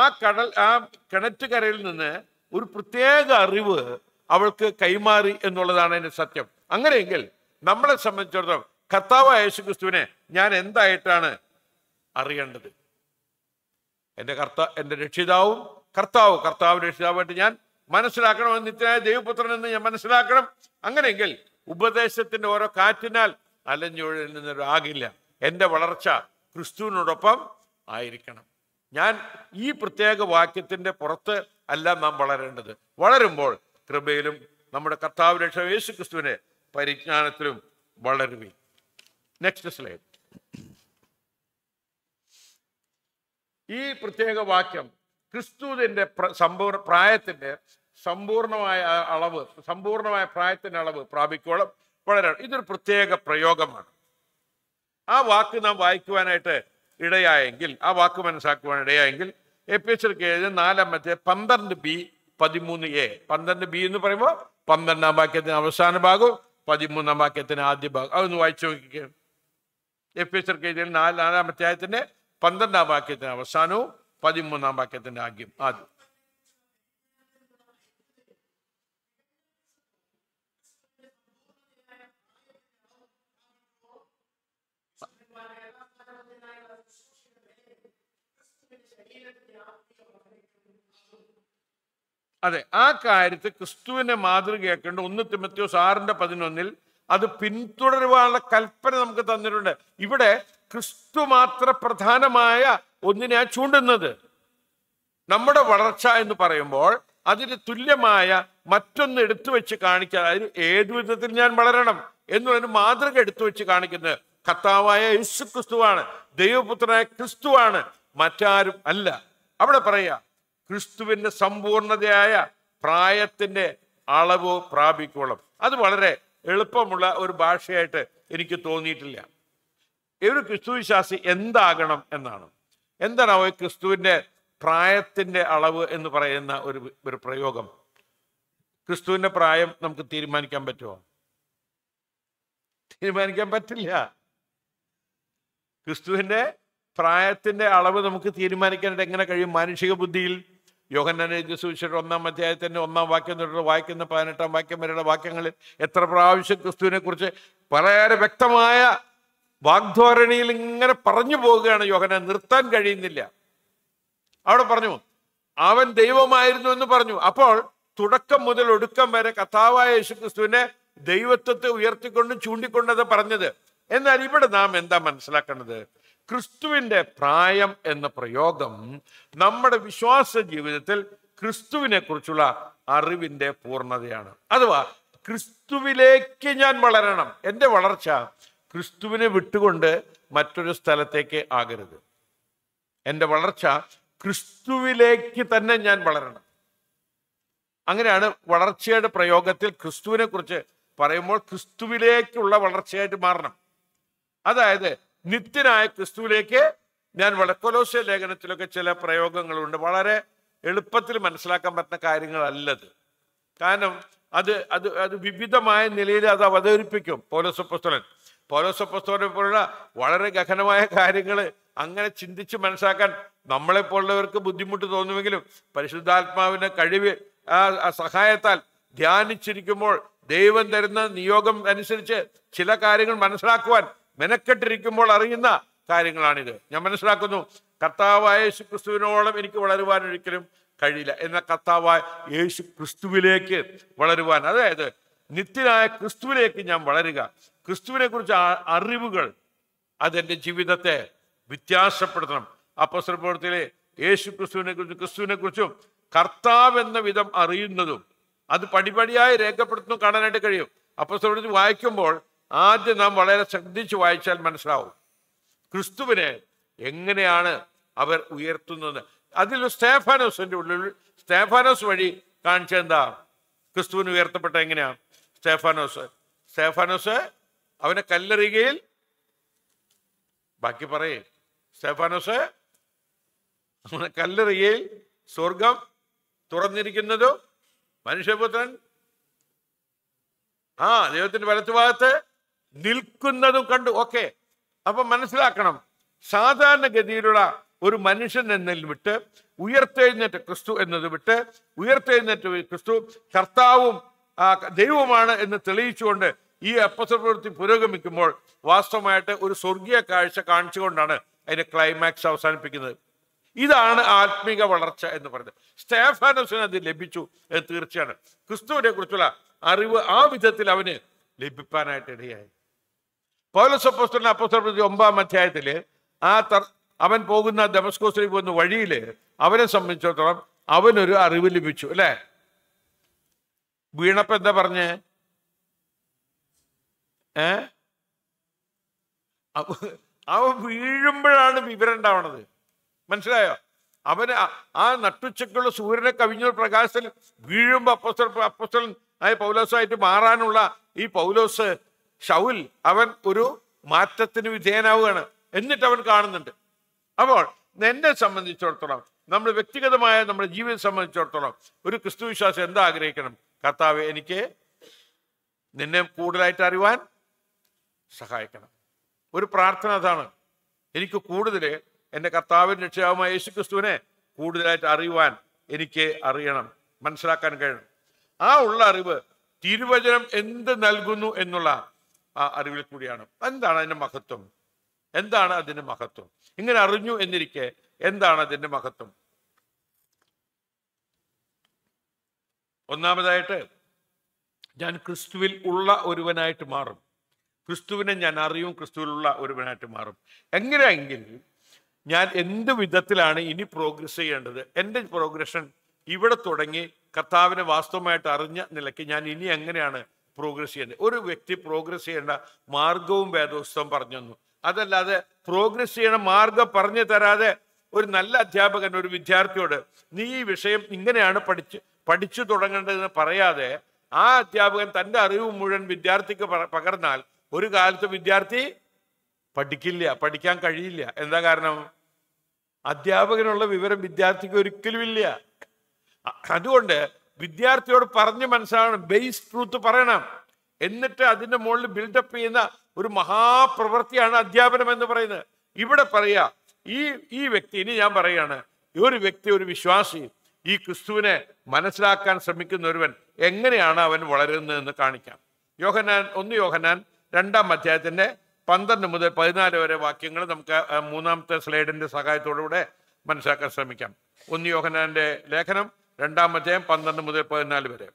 ആ കടൽ ആ കിണറ്റുകരയിൽ നിന്ന് ഒരു പ്രത്യേക അറിവ് അവൾക്ക് കൈമാറി എന്നുള്ളതാണ് അതിൻ്റെ സത്യം അങ്ങനെയെങ്കിൽ നമ്മളെ സംബന്ധിച്ചിടത്തോളം കർത്താവ് യേശുക്രിസ്തുവിനെ ഞാൻ എന്തായിട്ടാണ് അറിയേണ്ടത് എൻ്റെ കർത്താ എൻ്റെ രക്ഷിതാവും കർത്താവും കർത്താവ് രക്ഷിതാവായിട്ട് ഞാൻ മനസ്സിലാക്കണം നിത്യനായ ദൈവപുത്രൻ എന്ന് ഞാൻ മനസ്സിലാക്കണം അങ്ങനെയെങ്കിൽ ഉപദേശത്തിൻ്റെ ഓരോ കാറ്റിനാൽ അലഞ്ഞൊഴുന്നിൽ നിന്നൊരാകില്ല എൻ്റെ വളർച്ച ക്രിസ്തുവിനോടൊപ്പം ആയിരിക്കണം ഞാൻ ഈ പ്രത്യേക വാക്യത്തിൻ്റെ പുറത്ത് അല്ല നാം വളരേണ്ടത് വളരുമ്പോൾ കൃപയിലും നമ്മുടെ കർത്താവ് രക്ഷ യേശു ക്രിസ്തുവിനെ പരിജ്ഞാനത്തിലും വളരുവി നെക്സ്റ്റ് സ്ലൈഡ് ഈ പ്രത്യേക വാക്യം ക്രിസ്തുവിൻ്റെ സമ്പൂർ പ്രായത്തിൻ്റെ സമ്പൂർണമായ അളവ് സമ്പൂർണമായ പ്രായത്തിൻ്റെ അളവ് പ്രാപിക്കോളം വളരണം ഇതൊരു പ്രത്യേക പ്രയോഗമാണ് ആ വാക്ക് നാം വായിക്കുവാനായിട്ട് ഇടയായെങ്കിൽ ആ വാക്ക് മനസ്സാക്കുവാൻ ഇടയായെങ്കിൽ എ പി എസ് എൽക്ക് എഴുതി നാലാമത്തെ പന്ത്രണ്ട് ബി പതിമൂന്ന് എ പന്ത്രണ്ട് ബി എന്ന് പറയുമ്പോൾ പന്ത്രണ്ടാം വാക്യത്തിന് അവസാന ഭാഗവും പതിമൂന്നാം വാക്യത്തിന് ആദ്യ ഭാഗം അതൊന്ന് വായിച്ചു നോക്കിക്ക എ പി എസ് എൽക്ക് എഴുതിയ നാലാമത്തെ ആയത്തിൻ്റെ പന്ത്രണ്ടാം വാക്യത്തിന് അവസാനവും പതിമൂന്നാം വാക്യത്തിന്റെ ആദ്യം ആദ്യം അതെ ആ കാര്യത്തിൽ ക്രിസ്തുവിനെ മാതൃകയാക്കേണ്ട ഒന്ന് തിമത്യോസ് ആറിന്റെ പതിനൊന്നിൽ അത് പിന്തുടരുവാനുള്ള കൽപ്പന നമുക്ക് തന്നിട്ടുണ്ട് ഇവിടെ ക്രിസ്തു മാത്ര പ്രധാനമായ ഒന്നിനെയാണ് ചൂണ്ടുന്നത് നമ്മുടെ വളർച്ച എന്ന് പറയുമ്പോൾ അതിന് തുല്യമായ മറ്റൊന്ന് എടുത്തു വെച്ച് കാണിക്കുക അതിന് ഏത് വിധത്തിൽ ഞാൻ വളരണം എന്നൊരു മാതൃക എടുത്തു വെച്ച് കാണിക്കുന്നത് കർത്താവായ യേശു ക്രിസ്തുവാണ് ദൈവപുത്രനായ ക്രിസ്തുവാണ് മറ്റാരും അല്ല അവിടെ പറയാ ക്രിസ്തുവിന്റെ സമ്പൂർണതയായ പ്രായത്തിന്റെ അളവ് പ്രാപിക്കോളം അത് വളരെ എളുപ്പമുള്ള ഒരു ഭാഷയായിട്ട് എനിക്ക് തോന്നിയിട്ടില്ല ഒരു ക്രിസ്തു വിശ്വാസി എന്താകണം എന്നാണ് അവ ക്രിസ്തുവിന്റെ പ്രായത്തിന്റെ അളവ് എന്ന് പറയുന്ന ഒരു ഒരു പ്രയോഗം ക്രിസ്തുവിന്റെ പ്രായം നമുക്ക് തീരുമാനിക്കാൻ പറ്റുമോ തീരുമാനിക്കാൻ പറ്റില്ല ക്രിസ്തുവിന്റെ പ്രായത്തിന്റെ അളവ് നമുക്ക് തീരുമാനിക്കാനായിട്ട് എങ്ങനെ കഴിയും മാനുഷിക ബുദ്ധിയിൽ യോഹന്നാനേക്ക് സുവിശേഷം ഒന്നാം അധ്യായത്തിൻ്റെ ഒന്നാം വാക്യം തൊട്ട് വായിക്കുന്ന പതിനെട്ടാം വാക്യം വരെയുള്ള വാക്യങ്ങളിൽ എത്ര പ്രാവശ്യം ക്രിസ്തുവിനെക്കുറിച്ച് വളരെ വ്യക്തമായ വാഗ്ധോരണിയിൽ ഇങ്ങനെ പറഞ്ഞു പോവുകയാണ് യോഹന നിർത്താൻ കഴിയുന്നില്ല അവിടെ പറഞ്ഞു അവൻ ദൈവമായിരുന്നു എന്ന് പറഞ്ഞു അപ്പോൾ തുടക്കം മുതൽ ഒടുക്കം വരെ കഥാവായ ക്രിസ്തുവിനെ ദൈവത്വത്തെ ഉയർത്തിക്കൊണ്ടും ചൂണ്ടിക്കൊണ്ടത് പറഞ്ഞത് എന്നാൽ ഇവിടെ നാം എന്താ മനസ്സിലാക്കേണ്ടത് ക്രിസ്തുവിൻ്റെ പ്രായം എന്ന പ്രയോഗം നമ്മുടെ വിശ്വാസ ജീവിതത്തിൽ ക്രിസ്തുവിനെ കുറിച്ചുള്ള അറിവിൻ്റെ പൂർണ്ണതയാണ് അഥവാ ക്രിസ്തുവിലേക്ക് ഞാൻ വളരണം എൻ്റെ വളർച്ച ക്രിസ്തുവിനെ വിട്ടുകൊണ്ട് മറ്റൊരു സ്ഥലത്തേക്ക് ആകരുത് എൻ്റെ വളർച്ച ക്രിസ്തുവിലേക്ക് തന്നെ ഞാൻ വളരണം അങ്ങനെയാണ് വളർച്ചയുടെ പ്രയോഗത്തിൽ ക്രിസ്തുവിനെ കുറിച്ച് പറയുമ്പോൾ ക്രിസ്തുവിലേക്കുള്ള വളർച്ചയായിട്ട് മാറണം അതായത് നിത്യനായ ക്രിസ്തുവിലേക്ക് ഞാൻ വളക്കൊലോസ്യ ലേഖനത്തിലൊക്കെ ചില പ്രയോഗങ്ങളുണ്ട് വളരെ എളുപ്പത്തിൽ മനസ്സിലാക്കാൻ പറ്റുന്ന കാര്യങ്ങളല്ലത് കാരണം അത് അത് അത് വിവിധമായ നിലയിൽ അത് അവതരിപ്പിക്കും പൗലോസപ്പസ്തോലൻ പൗലോസപ്പസ്തോലനെ പോലുള്ള വളരെ ഗഹനമായ കാര്യങ്ങൾ അങ്ങനെ ചിന്തിച്ച് മനസ്സിലാക്കാൻ പോലുള്ളവർക്ക് ബുദ്ധിമുട്ട് തോന്നുമെങ്കിലും പരിശുദ്ധാത്മാവിൻ്റെ കഴിവ് ആ സഹായത്താൽ ധ്യാനിച്ചിരിക്കുമ്പോൾ ദൈവം തരുന്ന നിയോഗം അനുസരിച്ച് ചില കാര്യങ്ങൾ മനസ്സിലാക്കുവാൻ മെനക്കെട്ടിരിക്കുമ്പോൾ അറിയുന്ന കാര്യങ്ങളാണിത് ഞാൻ മനസ്സിലാക്കുന്നു കർത്താവായ യേശു ക്രിസ്തുവിനോളം എനിക്ക് വളരുവാൻ ഒരിക്കലും കഴിയില്ല എന്ന കർത്താവായ യേശു ക്രിസ്തുവിലേക്ക് വളരുവാൻ അതായത് നിത്യനായ ക്രിസ്തുവിലേക്ക് ഞാൻ വളരുക ക്രിസ്തുവിനെ കുറിച്ച് അറിവുകൾ അതെന്റെ ജീവിതത്തെ വ്യത്യാസപ്പെടുത്തണം അപ്പസ്വര യേശു ക്രിസ്തുവിനെ കുറിച്ചും ക്രിസ്തുവിനെ കുറിച്ചും കർത്താവ് എന്ന വിധം അറിയുന്നതും അത് പടിപടിയായി രേഖപ്പെടുത്തുന്നു കാണാനായിട്ട് കഴിയും അപ്പസ്വര വായിക്കുമ്പോൾ ആദ്യം നാം വളരെ ശ്രദ്ധിച്ചു വായിച്ചാൽ മനസ്സിലാവും ക്രിസ്തുവിനെ എങ്ങനെയാണ് അവർ ഉയർത്തുന്നത് അതിൽ സ്തേഫാനോസിന്റെ ഉള്ളിൽ സ്റ്റേഫാനോസ് വഴി കാണിച്ചെന്താ ക്രിസ്തുവിന് ഉയർത്തപ്പെട്ട എങ്ങനെയാണ് സ്റ്റേഫാനോസ് സ്റ്റേഫാനോസ് അവനെ കല്ലെറിയുകയിൽ ബാക്കി പറയേ സ്റ്റേഫാനോസ് അവനെ കല്ലെറിയുകയിൽ സ്വർഗം തുറന്നിരിക്കുന്നതോ മനുഷ്യപുത്രൻ ആ ദൈവത്തിന്റെ വലത്തുഭാഗത്ത് നിൽക്കുന്നതും കണ്ടു ഓക്കെ അപ്പൊ മനസ്സിലാക്കണം സാധാരണഗതിയിലുള്ള ഒരു മനുഷ്യൻ എന്നതിൽ വിട്ട് ഉയർത്തെഴുന്നേറ്റ ക്രിസ്തു എന്നത് വിട്ട് ഉയർത്തെഴുന്നേറ്റ ക്രിസ്തു കർത്താവും ദൈവമാണ് എന്ന് തെളിയിച്ചുകൊണ്ട് ഈ അപ്പസപ്രവൃത്തി പുരോഗമിക്കുമ്പോൾ വാസ്തവമായിട്ട് ഒരു സ്വർഗീയ കാഴ്ച കാണിച്ചുകൊണ്ടാണ് അതിന്റെ ക്ലൈമാക്സ് അവസാനിപ്പിക്കുന്നത് ഇതാണ് ആത്മീക വളർച്ച എന്ന് പറയുന്നത് സ്റ്റേഫാനസിന് അത് ലഭിച്ചു തീർച്ചയാണ് ക്രിസ്തുവിനെ കുറിച്ചുള്ള അറിവ് ആ വിധത്തിൽ അവന് ലഭിക്കാനായിട്ട് ഇടയായി പൗലസപ്പോസ്റ്റലിന് അപ്പോസ്റ്റൽ ഒമ്പാം അധ്യായത്തിൽ ആ അവൻ പോകുന്ന ദമസ്കോസിൽ പോകുന്ന വഴിയിൽ അവനെ സംബന്ധിച്ചിടത്തോളം അവനൊരു അറിവ് ലഭിച്ചു അല്ലേ വീണപ്പം എന്താ പറഞ്ഞേ ഏ അവ വീഴുമ്പോഴാണ് വിവരം ഉണ്ടാവണത് മനസ്സിലായോ അവന് ആ നട്ടുച്ചക്കുള്ള സൂര്യനെ കവിഞ്ഞ പ്രകാശത്തിൽ വീഴുമ്പോ അപ്പസ്തൽ അപ്പസ്തൽ ആയ പൗലോസായിട്ട് മാറാനുള്ള ഈ പൗലോസ് ഷൗൽ അവൻ ഒരു മാറ്റത്തിന് വിധേയനാവുകയാണ് എന്നിട്ട് അവൻ കാണുന്നുണ്ട് അപ്പോൾ എന്നെ സംബന്ധിച്ചിടത്തോളം നമ്മൾ വ്യക്തിഗതമായ നമ്മുടെ ജീവിതം സംബന്ധിച്ചിടത്തോളം ഒരു ക്രിസ്തു വിശ്വാസം എന്താ ആഗ്രഹിക്കണം കർത്താവ് എനിക്ക് നിന്നെ കൂടുതലായിട്ട് അറിയുവാൻ സഹായിക്കണം ഒരു പ്രാർത്ഥന അതാണ് എനിക്ക് കൂടുതൽ എൻ്റെ കർത്താവിൻ്റെ രക്ഷയാവുമായ യേശു ക്രിസ്തുവിനെ കൂടുതലായിട്ട് അറിയുവാൻ എനിക്ക് അറിയണം മനസ്സിലാക്കാൻ കഴിയണം ആ ഉള്ള അറിവ് തിരുവചനം എന്ത് നൽകുന്നു എന്നുള്ള ആ അറിവിൽ കൂടിയാണ് എന്താണ് അതിൻ്റെ മഹത്വം എന്താണ് അതിൻ്റെ മഹത്വം ഇങ്ങനെ അറിഞ്ഞു എന്നിരിക്കെ എന്താണ് അതിൻ്റെ മഹത്വം ഒന്നാമതായിട്ട് ഞാൻ ക്രിസ്തുവിൽ ഉള്ള ഒരുവനായിട്ട് മാറും ക്രിസ്തുവിനെ ഞാൻ അറിയും ക്രിസ്തുവിലുള്ള ഒരുവനായിട്ട് മാറും എങ്ങനെയെങ്കിൽ ഞാൻ എന്ത് വിധത്തിലാണ് ഇനി പ്രോഗ്രസ് ചെയ്യേണ്ടത് എൻ്റെ പ്രോഗ്രഷൻ ഇവിടെ തുടങ്ങി കർത്താവിനെ വാസ്തവമായിട്ട് അറിഞ്ഞ നിലയ്ക്ക് ഞാൻ ഇനി എങ്ങനെയാണ് പ്രോഗ്രസ് ചെയ്യേണ്ട ഒരു വ്യക്തി പ്രോഗ്രസ് ചെയ്യേണ്ട മാർഗവും വേദോസ്തവം പറഞ്ഞു തന്നു അതല്ലാതെ പ്രോഗ്രസ് ചെയ്യണ മാർഗം പറഞ്ഞു തരാതെ ഒരു നല്ല അധ്യാപകൻ ഒരു വിദ്യാർത്ഥിയോട് നീ ഈ വിഷയം ഇങ്ങനെയാണ് പഠിച്ച് പഠിച്ചു തുടങ്ങേണ്ടതെന്ന് പറയാതെ ആ അധ്യാപകൻ തൻ്റെ അറിവ് മുഴുവൻ വിദ്യാർത്ഥിക്ക് പകർന്നാൽ ഒരു കാലത്ത് വിദ്യാർത്ഥി പഠിക്കില്ല പഠിക്കാൻ കഴിയില്ല എന്താ കാരണം അധ്യാപകനുള്ള വിവരം വിദ്യാർത്ഥിക്ക് ഒരിക്കലും ഇല്ല അതുകൊണ്ട് വിദ്യാർത്ഥിയോട് പറഞ്ഞ് മനസ്സിലാവണം ബേസ് ട്രൂത്ത് പറയണം എന്നിട്ട് അതിൻ്റെ മുകളിൽ ബിൽഡപ്പ് ചെയ്യുന്ന ഒരു മഹാപ്രവൃത്തിയാണ് അധ്യാപനം എന്ന് പറയുന്നത് ഇവിടെ പറയാ ഈ ഈ വ്യക്തി ഇനി ഞാൻ പറയുകയാണ് ഒരു വ്യക്തി ഒരു വിശ്വാസി ഈ ക്രിസ്തുവിനെ മനസ്സിലാക്കാൻ ശ്രമിക്കുന്ന ഒരുവൻ എങ്ങനെയാണ് അവൻ വളരുന്നതെന്ന് കാണിക്കാം യോഹനാൻ ഒന്ന് യോഹനാൻ രണ്ടാം അധ്യായത്തിൻ്റെ പന്ത്രണ്ട് മുതൽ പതിനാല് വരെ വാക്യങ്ങൾ നമുക്ക് മൂന്നാമത്തെ സ്ലൈഡിൻ്റെ സഹായത്തോടുകൂടെ മനസ്സിലാക്കാൻ ശ്രമിക്കാം ഒന്ന് യോഹനാൻ്റെ ലേഖനം രണ്ടാമത്തെ പന്ത്രണ്ട് മുതൽ പതിനാല് വരെ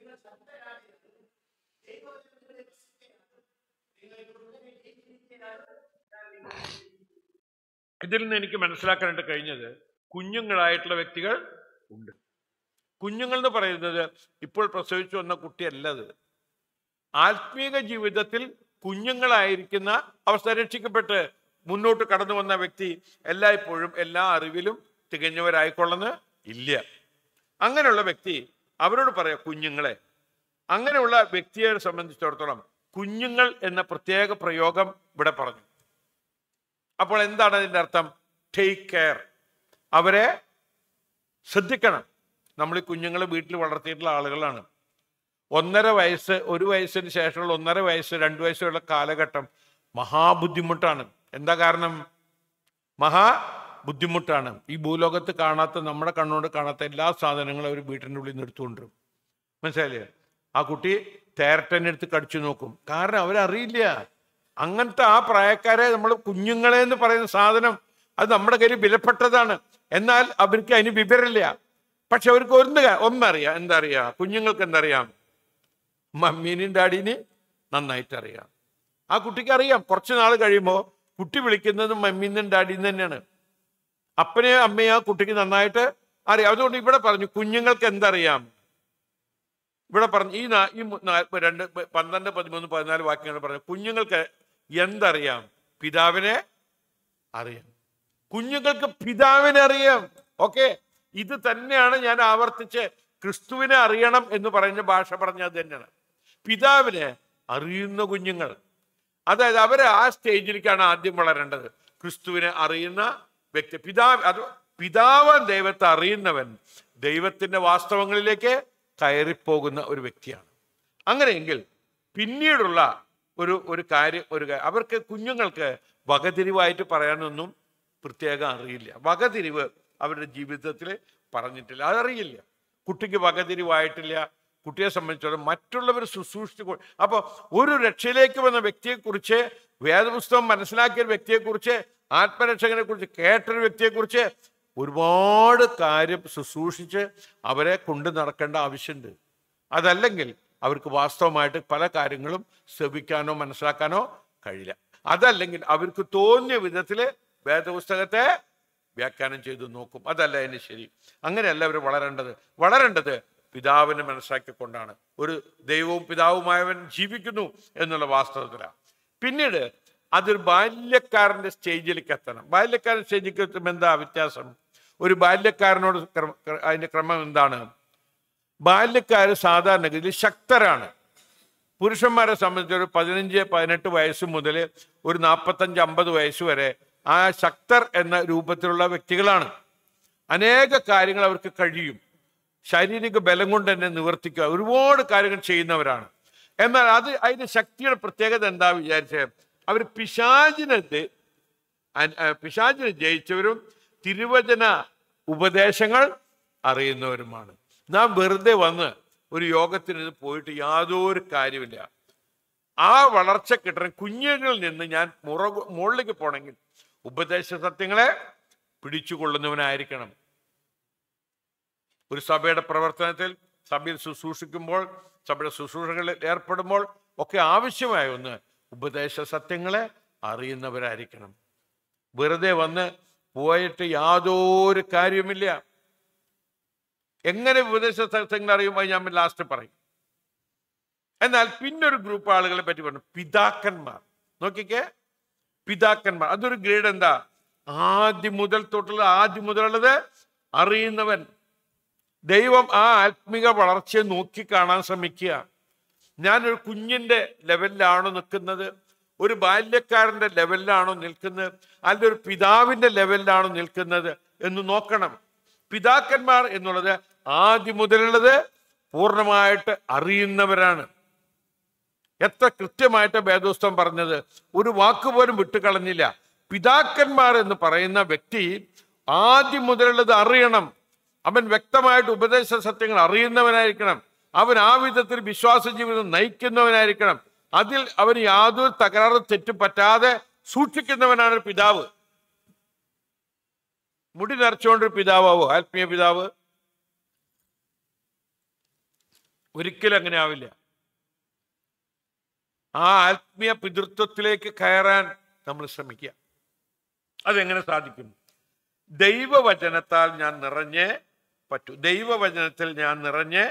നിങ്ങൾ ശബ്ദരാണ് ദൈവത്തിന്റെ ഇതിൽ നിന്ന് എനിക്ക് മനസ്സിലാക്കാനായിട്ട് കഴിഞ്ഞത് കുഞ്ഞുങ്ങളായിട്ടുള്ള വ്യക്തികൾ ഉണ്ട് കുഞ്ഞുങ്ങൾ എന്ന് പറയുന്നത് ഇപ്പോൾ പ്രസവിച്ചു വന്ന കുട്ടിയല്ലത് അത് ആത്മീക ജീവിതത്തിൽ കുഞ്ഞുങ്ങളായിരിക്കുന്ന അവസ്ഥ രക്ഷിക്കപ്പെട്ട് മുന്നോട്ട് കടന്നു വന്ന വ്യക്തി എല്ലായ്പ്പോഴും എല്ലാ അറിവിലും തികഞ്ഞവരായിക്കൊള്ളുന്ന ഇല്ല അങ്ങനെയുള്ള വ്യക്തി അവരോട് പറയാം കുഞ്ഞുങ്ങളെ അങ്ങനെയുള്ള വ്യക്തിയെ സംബന്ധിച്ചിടത്തോളം കുഞ്ഞുങ്ങൾ എന്ന പ്രത്യേക പ്രയോഗം ഇവിടെ പറഞ്ഞു അപ്പോൾ എന്താണ് അതിൻ്റെ അർത്ഥം ടേക്ക് കെയർ അവരെ ശ്രദ്ധിക്കണം നമ്മൾ ഈ കുഞ്ഞുങ്ങളെ വീട്ടിൽ വളർത്തിയിട്ടുള്ള ആളുകളാണ് ഒന്നര വയസ്സ് ഒരു വയസ്സിന് ശേഷമുള്ള ഒന്നര വയസ്സ് രണ്ട് വയസ്സുള്ള കാലഘട്ടം മഹാബുദ്ധിമുട്ടാണ് എന്താ കാരണം മഹാ ബുദ്ധിമുട്ടാണ് ഈ ഭൂലോകത്ത് കാണാത്ത നമ്മുടെ കണ്ണുകൊണ്ട് കാണാത്ത എല്ലാ സാധനങ്ങളും അവർ വീട്ടിൻ്റെ ഉള്ളിൽ നിന്ന് എടുത്തുകൊണ്ടിരും മനസ്സിലായില്ലേ ആ കുട്ടി തേർട്ടനെടുത്ത് കടിച്ചു നോക്കും കാരണം അവരറിയില്ല അങ്ങനത്തെ ആ പ്രായക്കാരെ നമ്മൾ കുഞ്ഞുങ്ങളെ എന്ന് പറയുന്ന സാധനം അത് നമ്മുടെ കയ്യിൽ വിലപ്പെട്ടതാണ് എന്നാൽ അവർക്ക് അതിന് വിവരമില്ല പക്ഷെ അവർക്ക് ഒന്ന് ഒന്നറിയാം എന്താ അറിയാ കുഞ്ഞുങ്ങൾക്ക് എന്തറിയാം മമ്മീനും ഡാഡീനെയും നന്നായിട്ട് അറിയാം ആ കുട്ടിക്ക് അറിയാം കുറച്ച് നാൾ കഴിയുമ്പോൾ കുട്ടി വിളിക്കുന്നത് മമ്മീന്നും ഡാഡീന്ന് തന്നെയാണ് അപ്പനെയും അമ്മയും ആ കുട്ടിക്ക് നന്നായിട്ട് അറിയാം അതുകൊണ്ട് ഇവിടെ പറഞ്ഞു കുഞ്ഞുങ്ങൾക്ക് എന്തറിയാം ഇവിടെ പറഞ്ഞു ഈ രണ്ട് പന്ത്രണ്ട് പതിമൂന്ന് പതിനാല് വാക്യങ്ങൾ പറഞ്ഞു കുഞ്ഞുങ്ങൾക്ക് എന്തറിയാം പിതാവിനെ അറിയാം കുഞ്ഞുങ്ങൾക്ക് പിതാവിനെ അറിയാം ഓക്കെ ഇത് തന്നെയാണ് ഞാൻ ആവർത്തിച്ച് ക്രിസ്തുവിനെ അറിയണം എന്ന് പറയുന്ന ഭാഷ പറഞ്ഞ അത് തന്നെയാണ് പിതാവിനെ അറിയുന്ന കുഞ്ഞുങ്ങൾ അതായത് അവർ ആ സ്റ്റേജിലേക്കാണ് ആദ്യം വളരേണ്ടത് ക്രിസ്തുവിനെ അറിയുന്ന വ്യക്തി പിതാവ് അത് പിതാവൻ ദൈവത്തെ അറിയുന്നവൻ ദൈവത്തിന്റെ വാസ്തവങ്ങളിലേക്ക് കയറിപ്പോകുന്ന ഒരു വ്യക്തിയാണ് അങ്ങനെയെങ്കിൽ പിന്നീടുള്ള ഒരു ഒരു കാര്യം ഒരു അവർക്ക് കുഞ്ഞുങ്ങൾക്ക് വകതിരിവായിട്ട് പറയാനൊന്നും പ്രത്യേകം അറിയില്ല വകതിരിവ് അവരുടെ ജീവിതത്തിൽ പറഞ്ഞിട്ടില്ല അതറിയില്ല കുട്ടിക്ക് വകതിരിവായിട്ടില്ല കുട്ടിയെ സംബന്ധിച്ചോളം മറ്റുള്ളവർ ശുശ്രൂഷിച്ചു അപ്പോൾ ഒരു രക്ഷയിലേക്ക് വന്ന വ്യക്തിയെക്കുറിച്ച് വേദപുസ്തകം മനസ്സിലാക്കിയ വ്യക്തിയെക്കുറിച്ച് ആത്മരക്ഷകനെ കുറിച്ച് കേട്ടൊരു വ്യക്തിയെക്കുറിച്ച് ഒരുപാട് കാര്യം ശുശ്രൂഷിച്ച് അവരെ കൊണ്ടു നടക്കേണ്ട ആവശ്യമുണ്ട് അതല്ലെങ്കിൽ അവർക്ക് വാസ്തവമായിട്ട് പല കാര്യങ്ങളും ശ്രമിക്കാനോ മനസ്സിലാക്കാനോ കഴിയില്ല അതല്ലെങ്കിൽ അവർക്ക് തോന്നിയ വിധത്തിൽ വേദപുസ്തകത്തെ വ്യാഖ്യാനം ചെയ്തു നോക്കും അതല്ല അതിന് ശരി അങ്ങനെയല്ല അവർ വളരേണ്ടത് വളരേണ്ടത് പിതാവിനെ മനസ്സിലാക്കിക്കൊണ്ടാണ് ഒരു ദൈവവും പിതാവുമായവൻ ജീവിക്കുന്നു എന്നുള്ള വാസ്തവത്തിലാണ് പിന്നീട് അതൊരു ബാല്യക്കാരന്റെ സ്റ്റേജിലേക്ക് എത്തണം ബാല്യക്കാരൻ സ്റ്റേജിലേക്ക് എത്തുമ്പോൾ എന്താ വ്യത്യാസം ഒരു ബാല്യക്കാരനോട് അതിൻ്റെ ക്രമം എന്താണ് ബാല്യക്കാർ സാധാരണഗതിയിൽ ശക്തരാണ് പുരുഷന്മാരെ സംബന്ധിച്ച് ഒരു പതിനഞ്ച് പതിനെട്ട് വയസ്സ് മുതൽ ഒരു നാൽപ്പത്തഞ്ച് അമ്പത് വയസ്സ് വരെ ആ ശക്തർ എന്ന രൂപത്തിലുള്ള വ്യക്തികളാണ് അനേക കാര്യങ്ങൾ അവർക്ക് കഴിയും ശാരീരിക ബലം കൊണ്ട് തന്നെ നിവർത്തിക്കുക ഒരുപാട് കാര്യങ്ങൾ ചെയ്യുന്നവരാണ് എന്നാൽ അത് അതിൻ്റെ ശക്തിയുടെ പ്രത്യേകത എന്താ വിചാരിച്ചത് അവർ പിശാചിനെ പിശാചിനെ ജയിച്ചവരും തിരുവചന ഉപദേശങ്ങൾ അറിയുന്നവരുമാണ് നാം വെറുതെ വന്ന് ഒരു യോഗത്തിന് ഇത് പോയിട്ട് യാതൊരു കാര്യമില്ല ആ വളർച്ച കിട്ടണം കുഞ്ഞുങ്ങളിൽ നിന്ന് ഞാൻ മുറ മുകളിലേക്ക് പോണെങ്കിൽ ഉപദേശ സത്യങ്ങളെ പിടിച്ചുകൊള്ളുന്നവനായിരിക്കണം ഒരു സഭയുടെ പ്രവർത്തനത്തിൽ സഭയിൽ ശുശ്രൂഷിക്കുമ്പോൾ സഭയുടെ ശുശ്രൂഷകളിൽ ഏർപ്പെടുമ്പോൾ ഒക്കെ ആവശ്യമായ ഒന്ന് ഉപദേശ സത്യങ്ങളെ അറിയുന്നവരായിരിക്കണം വെറുതെ വന്ന് പോയിട്ട് യാതൊരു കാര്യമില്ല എങ്ങനെ വിദേശ സത്സംഗങ്ങൾ അറിയുമ്പോൾ ഞാൻ ലാസ്റ്റ് പറയും എന്നാൽ പിന്നൊരു ഗ്രൂപ്പ് ആളുകളെ പറ്റി പറഞ്ഞു പിതാക്കന്മാർ നോക്കിക്കേ പിതാക്കന്മാർ അതൊരു ഗ്രേഡ് എന്താ ആദ്യം മുതൽ തൊട്ടുള്ളത് ആദ്യം മുതലുള്ളത് അറിയുന്നവൻ ദൈവം ആ ആത്മിക വളർച്ചയെ നോക്കി കാണാൻ ശ്രമിക്കുക ഞാനൊരു കുഞ്ഞിൻ്റെ ലെവലിലാണോ നിൽക്കുന്നത് ഒരു ബാല്യക്കാരൻ്റെ ലെവലിലാണോ നിൽക്കുന്നത് അല്ലെ ഒരു പിതാവിൻ്റെ ലെവലിലാണോ നിൽക്കുന്നത് എന്ന് നോക്കണം പിതാക്കന്മാർ എന്നുള്ളത് ആദ്യം മുതലുള്ളത് പൂർണ്ണമായിട്ട് അറിയുന്നവരാണ് എത്ര കൃത്യമായിട്ട് ഭേദോസ്തം പറഞ്ഞത് ഒരു വാക്ക് പോലും വിട്ടുകളഞ്ഞില്ല പിതാക്കന്മാർ എന്ന് പറയുന്ന വ്യക്തി ആദ്യം മുതലുള്ളത് അറിയണം അവൻ വ്യക്തമായിട്ട് ഉപദേശ സത്യങ്ങൾ അറിയുന്നവനായിരിക്കണം അവൻ ആ വിധത്തിൽ വിശ്വാസ ജീവിതം നയിക്കുന്നവനായിരിക്കണം അതിൽ അവന് യാതൊരു തകരാറും തെറ്റും പറ്റാതെ സൂക്ഷിക്കുന്നവനാണ് പിതാവ് മുടി നിറച്ചുകൊണ്ടൊരു പിതാവോ ആത്മീയ പിതാവ് ഒരിക്കലും അങ്ങനെ ആവില്ല ആ ആത്മീയ പിതൃത്വത്തിലേക്ക് കയറാൻ നമ്മൾ ശ്രമിക്കുക അതെങ്ങനെ സാധിക്കും ദൈവവചനത്താൽ ഞാൻ നിറഞ്ഞ് പറ്റൂ ദൈവവചനത്തിൽ ഞാൻ നിറഞ്ഞ്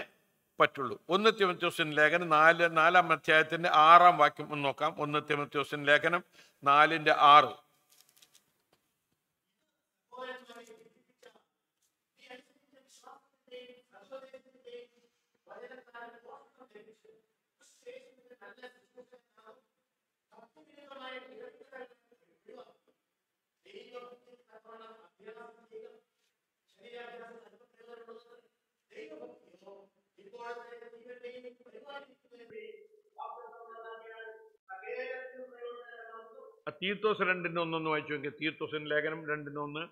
പറ്റുള്ളൂ ഒന്ന് തിമത്യോസിൻ ലേഖനം നാല് നാലാം അധ്യായത്തിൻ്റെ ആറാം വാക്യം ഒന്ന് നോക്കാം ഒന്ന് തിമത്യോസിൻ ലേഖനം നാലിൻ്റെ ആറ് you. തീർത്തോസ് രണ്ടിന് ഒന്നൊന്ന് വായിച്ചു നോക്കിയാൽ തീർത്തോസിന് ലേഖനം രണ്ടിന് ഒന്ന്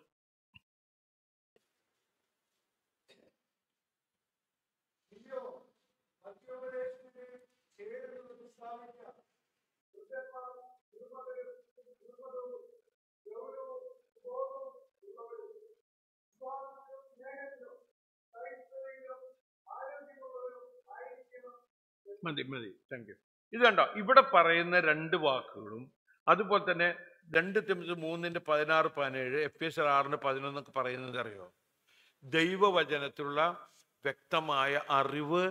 മതി മതി താങ്ക് യു ഇത് കണ്ടോ ഇവിടെ പറയുന്ന രണ്ട് വാക്കുകളും അതുപോലെ തന്നെ രണ്ട് തിമിസ് മൂന്നിൻ്റെ പതിനാറ് പതിനേഴ് എഫ് എസ് ആറിന് പതിനൊന്നൊക്കെ പറയുന്നത് അറിയോ ദൈവവചനത്തിലുള്ള വ്യക്തമായ അറിവ്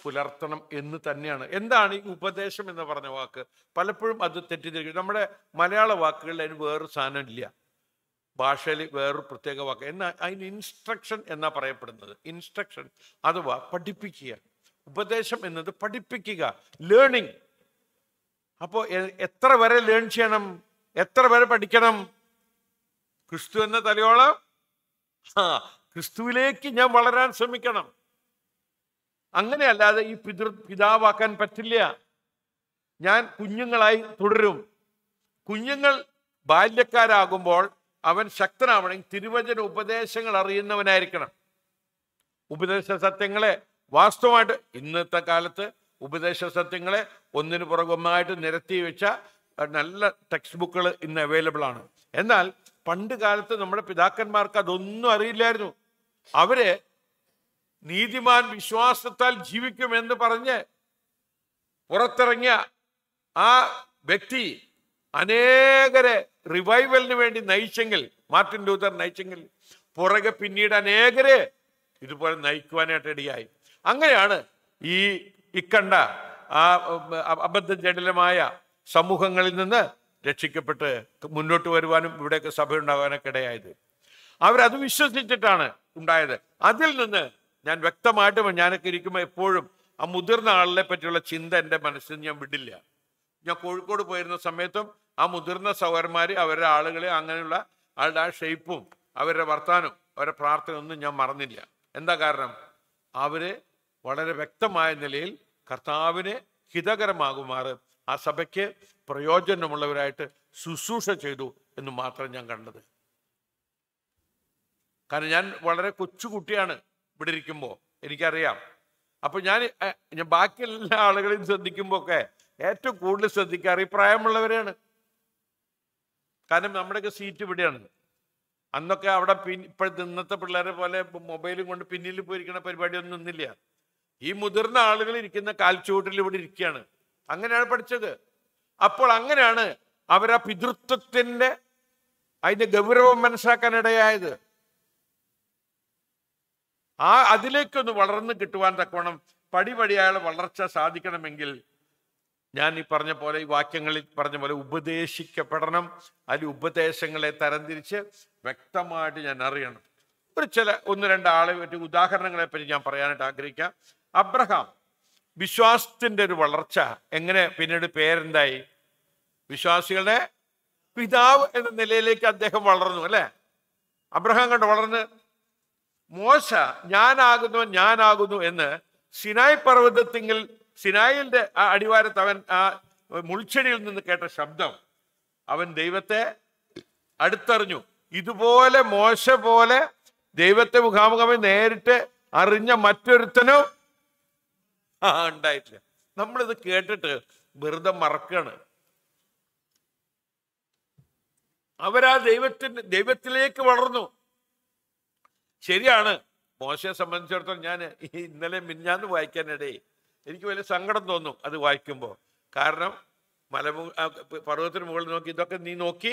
പുലർത്തണം എന്ന് തന്നെയാണ് എന്താണ് ഈ ഉപദേശം എന്ന് പറഞ്ഞ വാക്ക് പലപ്പോഴും അത് തെറ്റിദ്ധരിക്കും നമ്മുടെ മലയാള വാക്കുകളിൽ അതിന് വേറൊരു സാധനം ഇല്ല ഭാഷയിൽ വേറൊരു പ്രത്യേക വാക്ക് എന്നാ അതിന് ഇൻസ്ട്രക്ഷൻ എന്നാ പറയപ്പെടുന്നത് ഇൻസ്ട്രക്ഷൻ അഥവാ പഠിപ്പിക്കുക ഉപദേശം എന്നത് പഠിപ്പിക്കുക ലേണിംഗ് അപ്പോൾ എത്ര വരെ ലേൺ ചെയ്യണം എത്ര വരെ പഠിക്കണം ക്രിസ്തു എന്ന തലയോളം ആ ക്രിസ്തുവിലേക്ക് ഞാൻ വളരാൻ ശ്രമിക്കണം അങ്ങനെയല്ലാതെ ഈ പിതൃ പിതാവാക്കാൻ പറ്റില്ല ഞാൻ കുഞ്ഞുങ്ങളായി തുടരും കുഞ്ഞുങ്ങൾ ബാല്യക്കാരാകുമ്പോൾ അവൻ ശക്തനാവണമെങ്കിൽ തിരുവചന ഉപദേശങ്ങൾ അറിയുന്നവനായിരിക്കണം ഉപദേശ സത്യങ്ങളെ വാസ്തവമായിട്ട് ഇന്നത്തെ കാലത്ത് ഉപദേശ സത്യങ്ങളെ ഒന്നിനു പുറകുമായിട്ട് നിരത്തി വെച്ച നല്ല ടെക്സ്റ്റ് ബുക്കുകൾ ഇന്ന് അവൈലബിൾ ആണ് എന്നാൽ പണ്ട് കാലത്ത് നമ്മുടെ പിതാക്കന്മാർക്ക് അതൊന്നും അറിയില്ലായിരുന്നു അവര് നീതിമാൻ വിശ്വാസത്താൽ ജീവിക്കുമെന്ന് പറഞ്ഞ് പുറത്തിറങ്ങിയ ആ വ്യക്തി അനേകരെ റിവൈവലിന് വേണ്ടി നയിച്ചെങ്കിൽ മാർട്ടിൻ ലൂതർ നയിച്ചെങ്കിൽ പുറകെ പിന്നീട് അനേകരെ ഇതുപോലെ നയിക്കുവാനായിട്ട് ഇടയായി അങ്ങനെയാണ് ഈ ഇക്കണ്ട ആ ജടിലമായ സമൂഹങ്ങളിൽ നിന്ന് രക്ഷിക്കപ്പെട്ട് മുന്നോട്ട് വരുവാനും ഇവിടെയൊക്കെ ഉണ്ടാകാനൊക്കെ ഇടയായത് അവരത് വിശ്വസിച്ചിട്ടാണ് ഉണ്ടായത് അതിൽ നിന്ന് ഞാൻ വ്യക്തമായിട്ടും ഞാനൊക്കെ ഇരിക്കുമ്പോൾ എപ്പോഴും ആ മുതിർന്ന ആളിനെ പറ്റിയുള്ള ചിന്ത എൻ്റെ മനസ്സിൽ ഞാൻ വിടില്ല ഞാൻ കോഴിക്കോട് പോയിരുന്ന സമയത്തും ആ മുതിർന്ന സഹോദരന്മാർ അവരുടെ ആളുകളെ അങ്ങനെയുള്ള ആളുടെ ആ ഷെയ്പ്പും അവരുടെ വർത്താനവും അവരുടെ പ്രാർത്ഥനയൊന്നും ഞാൻ മറന്നില്ല എന്താ കാരണം അവര് വളരെ വ്യക്തമായ നിലയിൽ കർത്താവിനെ ഹിതകരമാകുമാറ് ആ സഭയ്ക്ക് പ്രയോജനമുള്ളവരായിട്ട് ശുശ്രൂഷ ചെയ്തു എന്ന് മാത്രം ഞാൻ കണ്ടത് കാരണം ഞാൻ വളരെ കൊച്ചുകുട്ടിയാണ് ഇവിടെ ഇരിക്കുമ്പോൾ എനിക്കറിയാം അപ്പോൾ ഞാൻ ഞാൻ ബാക്കി എല്ലാ ആളുകളെയും ശ്രദ്ധിക്കുമ്പോ ഒക്കെ ഏറ്റവും കൂടുതൽ ശ്രദ്ധിക്കാറ് ഈ പ്രായമുള്ളവരെയാണ് കാരണം നമ്മുടെയൊക്കെ സീറ്റ് ഇവിടെയാണ് അന്നൊക്കെ അവിടെ പിന്നെ ഇപ്പോഴത്തെ ഇന്നത്തെ പിള്ളേരെ പോലെ മൊബൈലും കൊണ്ട് പിന്നിൽ പോയിരിക്കുന്ന പരിപാടിയൊന്നും ഇന്നില്ല ഈ മുതിർന്ന ആളുകൾ ഇരിക്കുന്ന കാൽച്ചുവട്ടിൽ ഇവിടെ ഇരിക്കുകയാണ് അങ്ങനെയാണ് പഠിച്ചത് അപ്പോൾ അങ്ങനെയാണ് അവർ ആ പിതൃത്വത്തിൻ്റെ അതിൻ്റെ ഗൗരവം മനസ്സിലാക്കാൻ ഇടയായത് ആ അതിലേക്കൊന്ന് വളർന്നു കിട്ടുവാൻ തക്കോണം പടിപടിയായുള്ള വളർച്ച സാധിക്കണമെങ്കിൽ ഞാൻ ഈ പറഞ്ഞ പോലെ ഈ വാക്യങ്ങളിൽ പറഞ്ഞ പോലെ ഉപദേശിക്കപ്പെടണം അതിൽ ഉപദേശങ്ങളെ തരംതിരിച്ച് വ്യക്തമായിട്ട് ഞാൻ അറിയണം ഒരു ചില ഒന്ന് രണ്ട് ആളെ പറ്റി ഉദാഹരണങ്ങളെ പറ്റി ഞാൻ പറയാനായിട്ട് ആഗ്രഹിക്കാം അബ്രഹാം വിശ്വാസത്തിൻ്റെ ഒരു വളർച്ച എങ്ങനെ പിന്നീട് പേരെന്തായി വിശ്വാസികളുടെ പിതാവ് എന്ന നിലയിലേക്ക് അദ്ദേഹം വളർന്നു അല്ലേ അബ്രഹാം കണ്ട് വളർന്ന് മോശ ഞാനാകുന്നു ഞാനാകുന്നു എന്ന് സിനായ് പർവ്വതത്തിങ്കിൽ സിനായിൻ്റെ ആ അടിവാരത്ത് അവൻ ആ മുൾച്ചെടിയിൽ നിന്ന് കേട്ട ശബ്ദം അവൻ ദൈവത്തെ അടുത്തറിഞ്ഞു ഇതുപോലെ മോശ പോലെ ദൈവത്തെ മുഖാമുഖമായി നേരിട്ട് അറിഞ്ഞ മറ്റൊരുത്തനും ആ ഉണ്ടായിട്ടില്ല നമ്മളിത് കേട്ടിട്ട് വെറുതെ മറക്കാണ് അവരാ ദൈവത്തിന് ദൈവത്തിലേക്ക് വളർന്നു ശരിയാണ് മോശയെ സംബന്ധിച്ചിടത്തോളം ഞാൻ ഇന്നലെ മിന്നാന്ന് വായിക്കാനിടയിൽ എനിക്ക് വലിയ സങ്കടം തോന്നും അത് വായിക്കുമ്പോൾ കാരണം മലമു പർവ്വതത്തിന് മുകളിൽ നോക്കി ഇതൊക്കെ നീ നോക്കി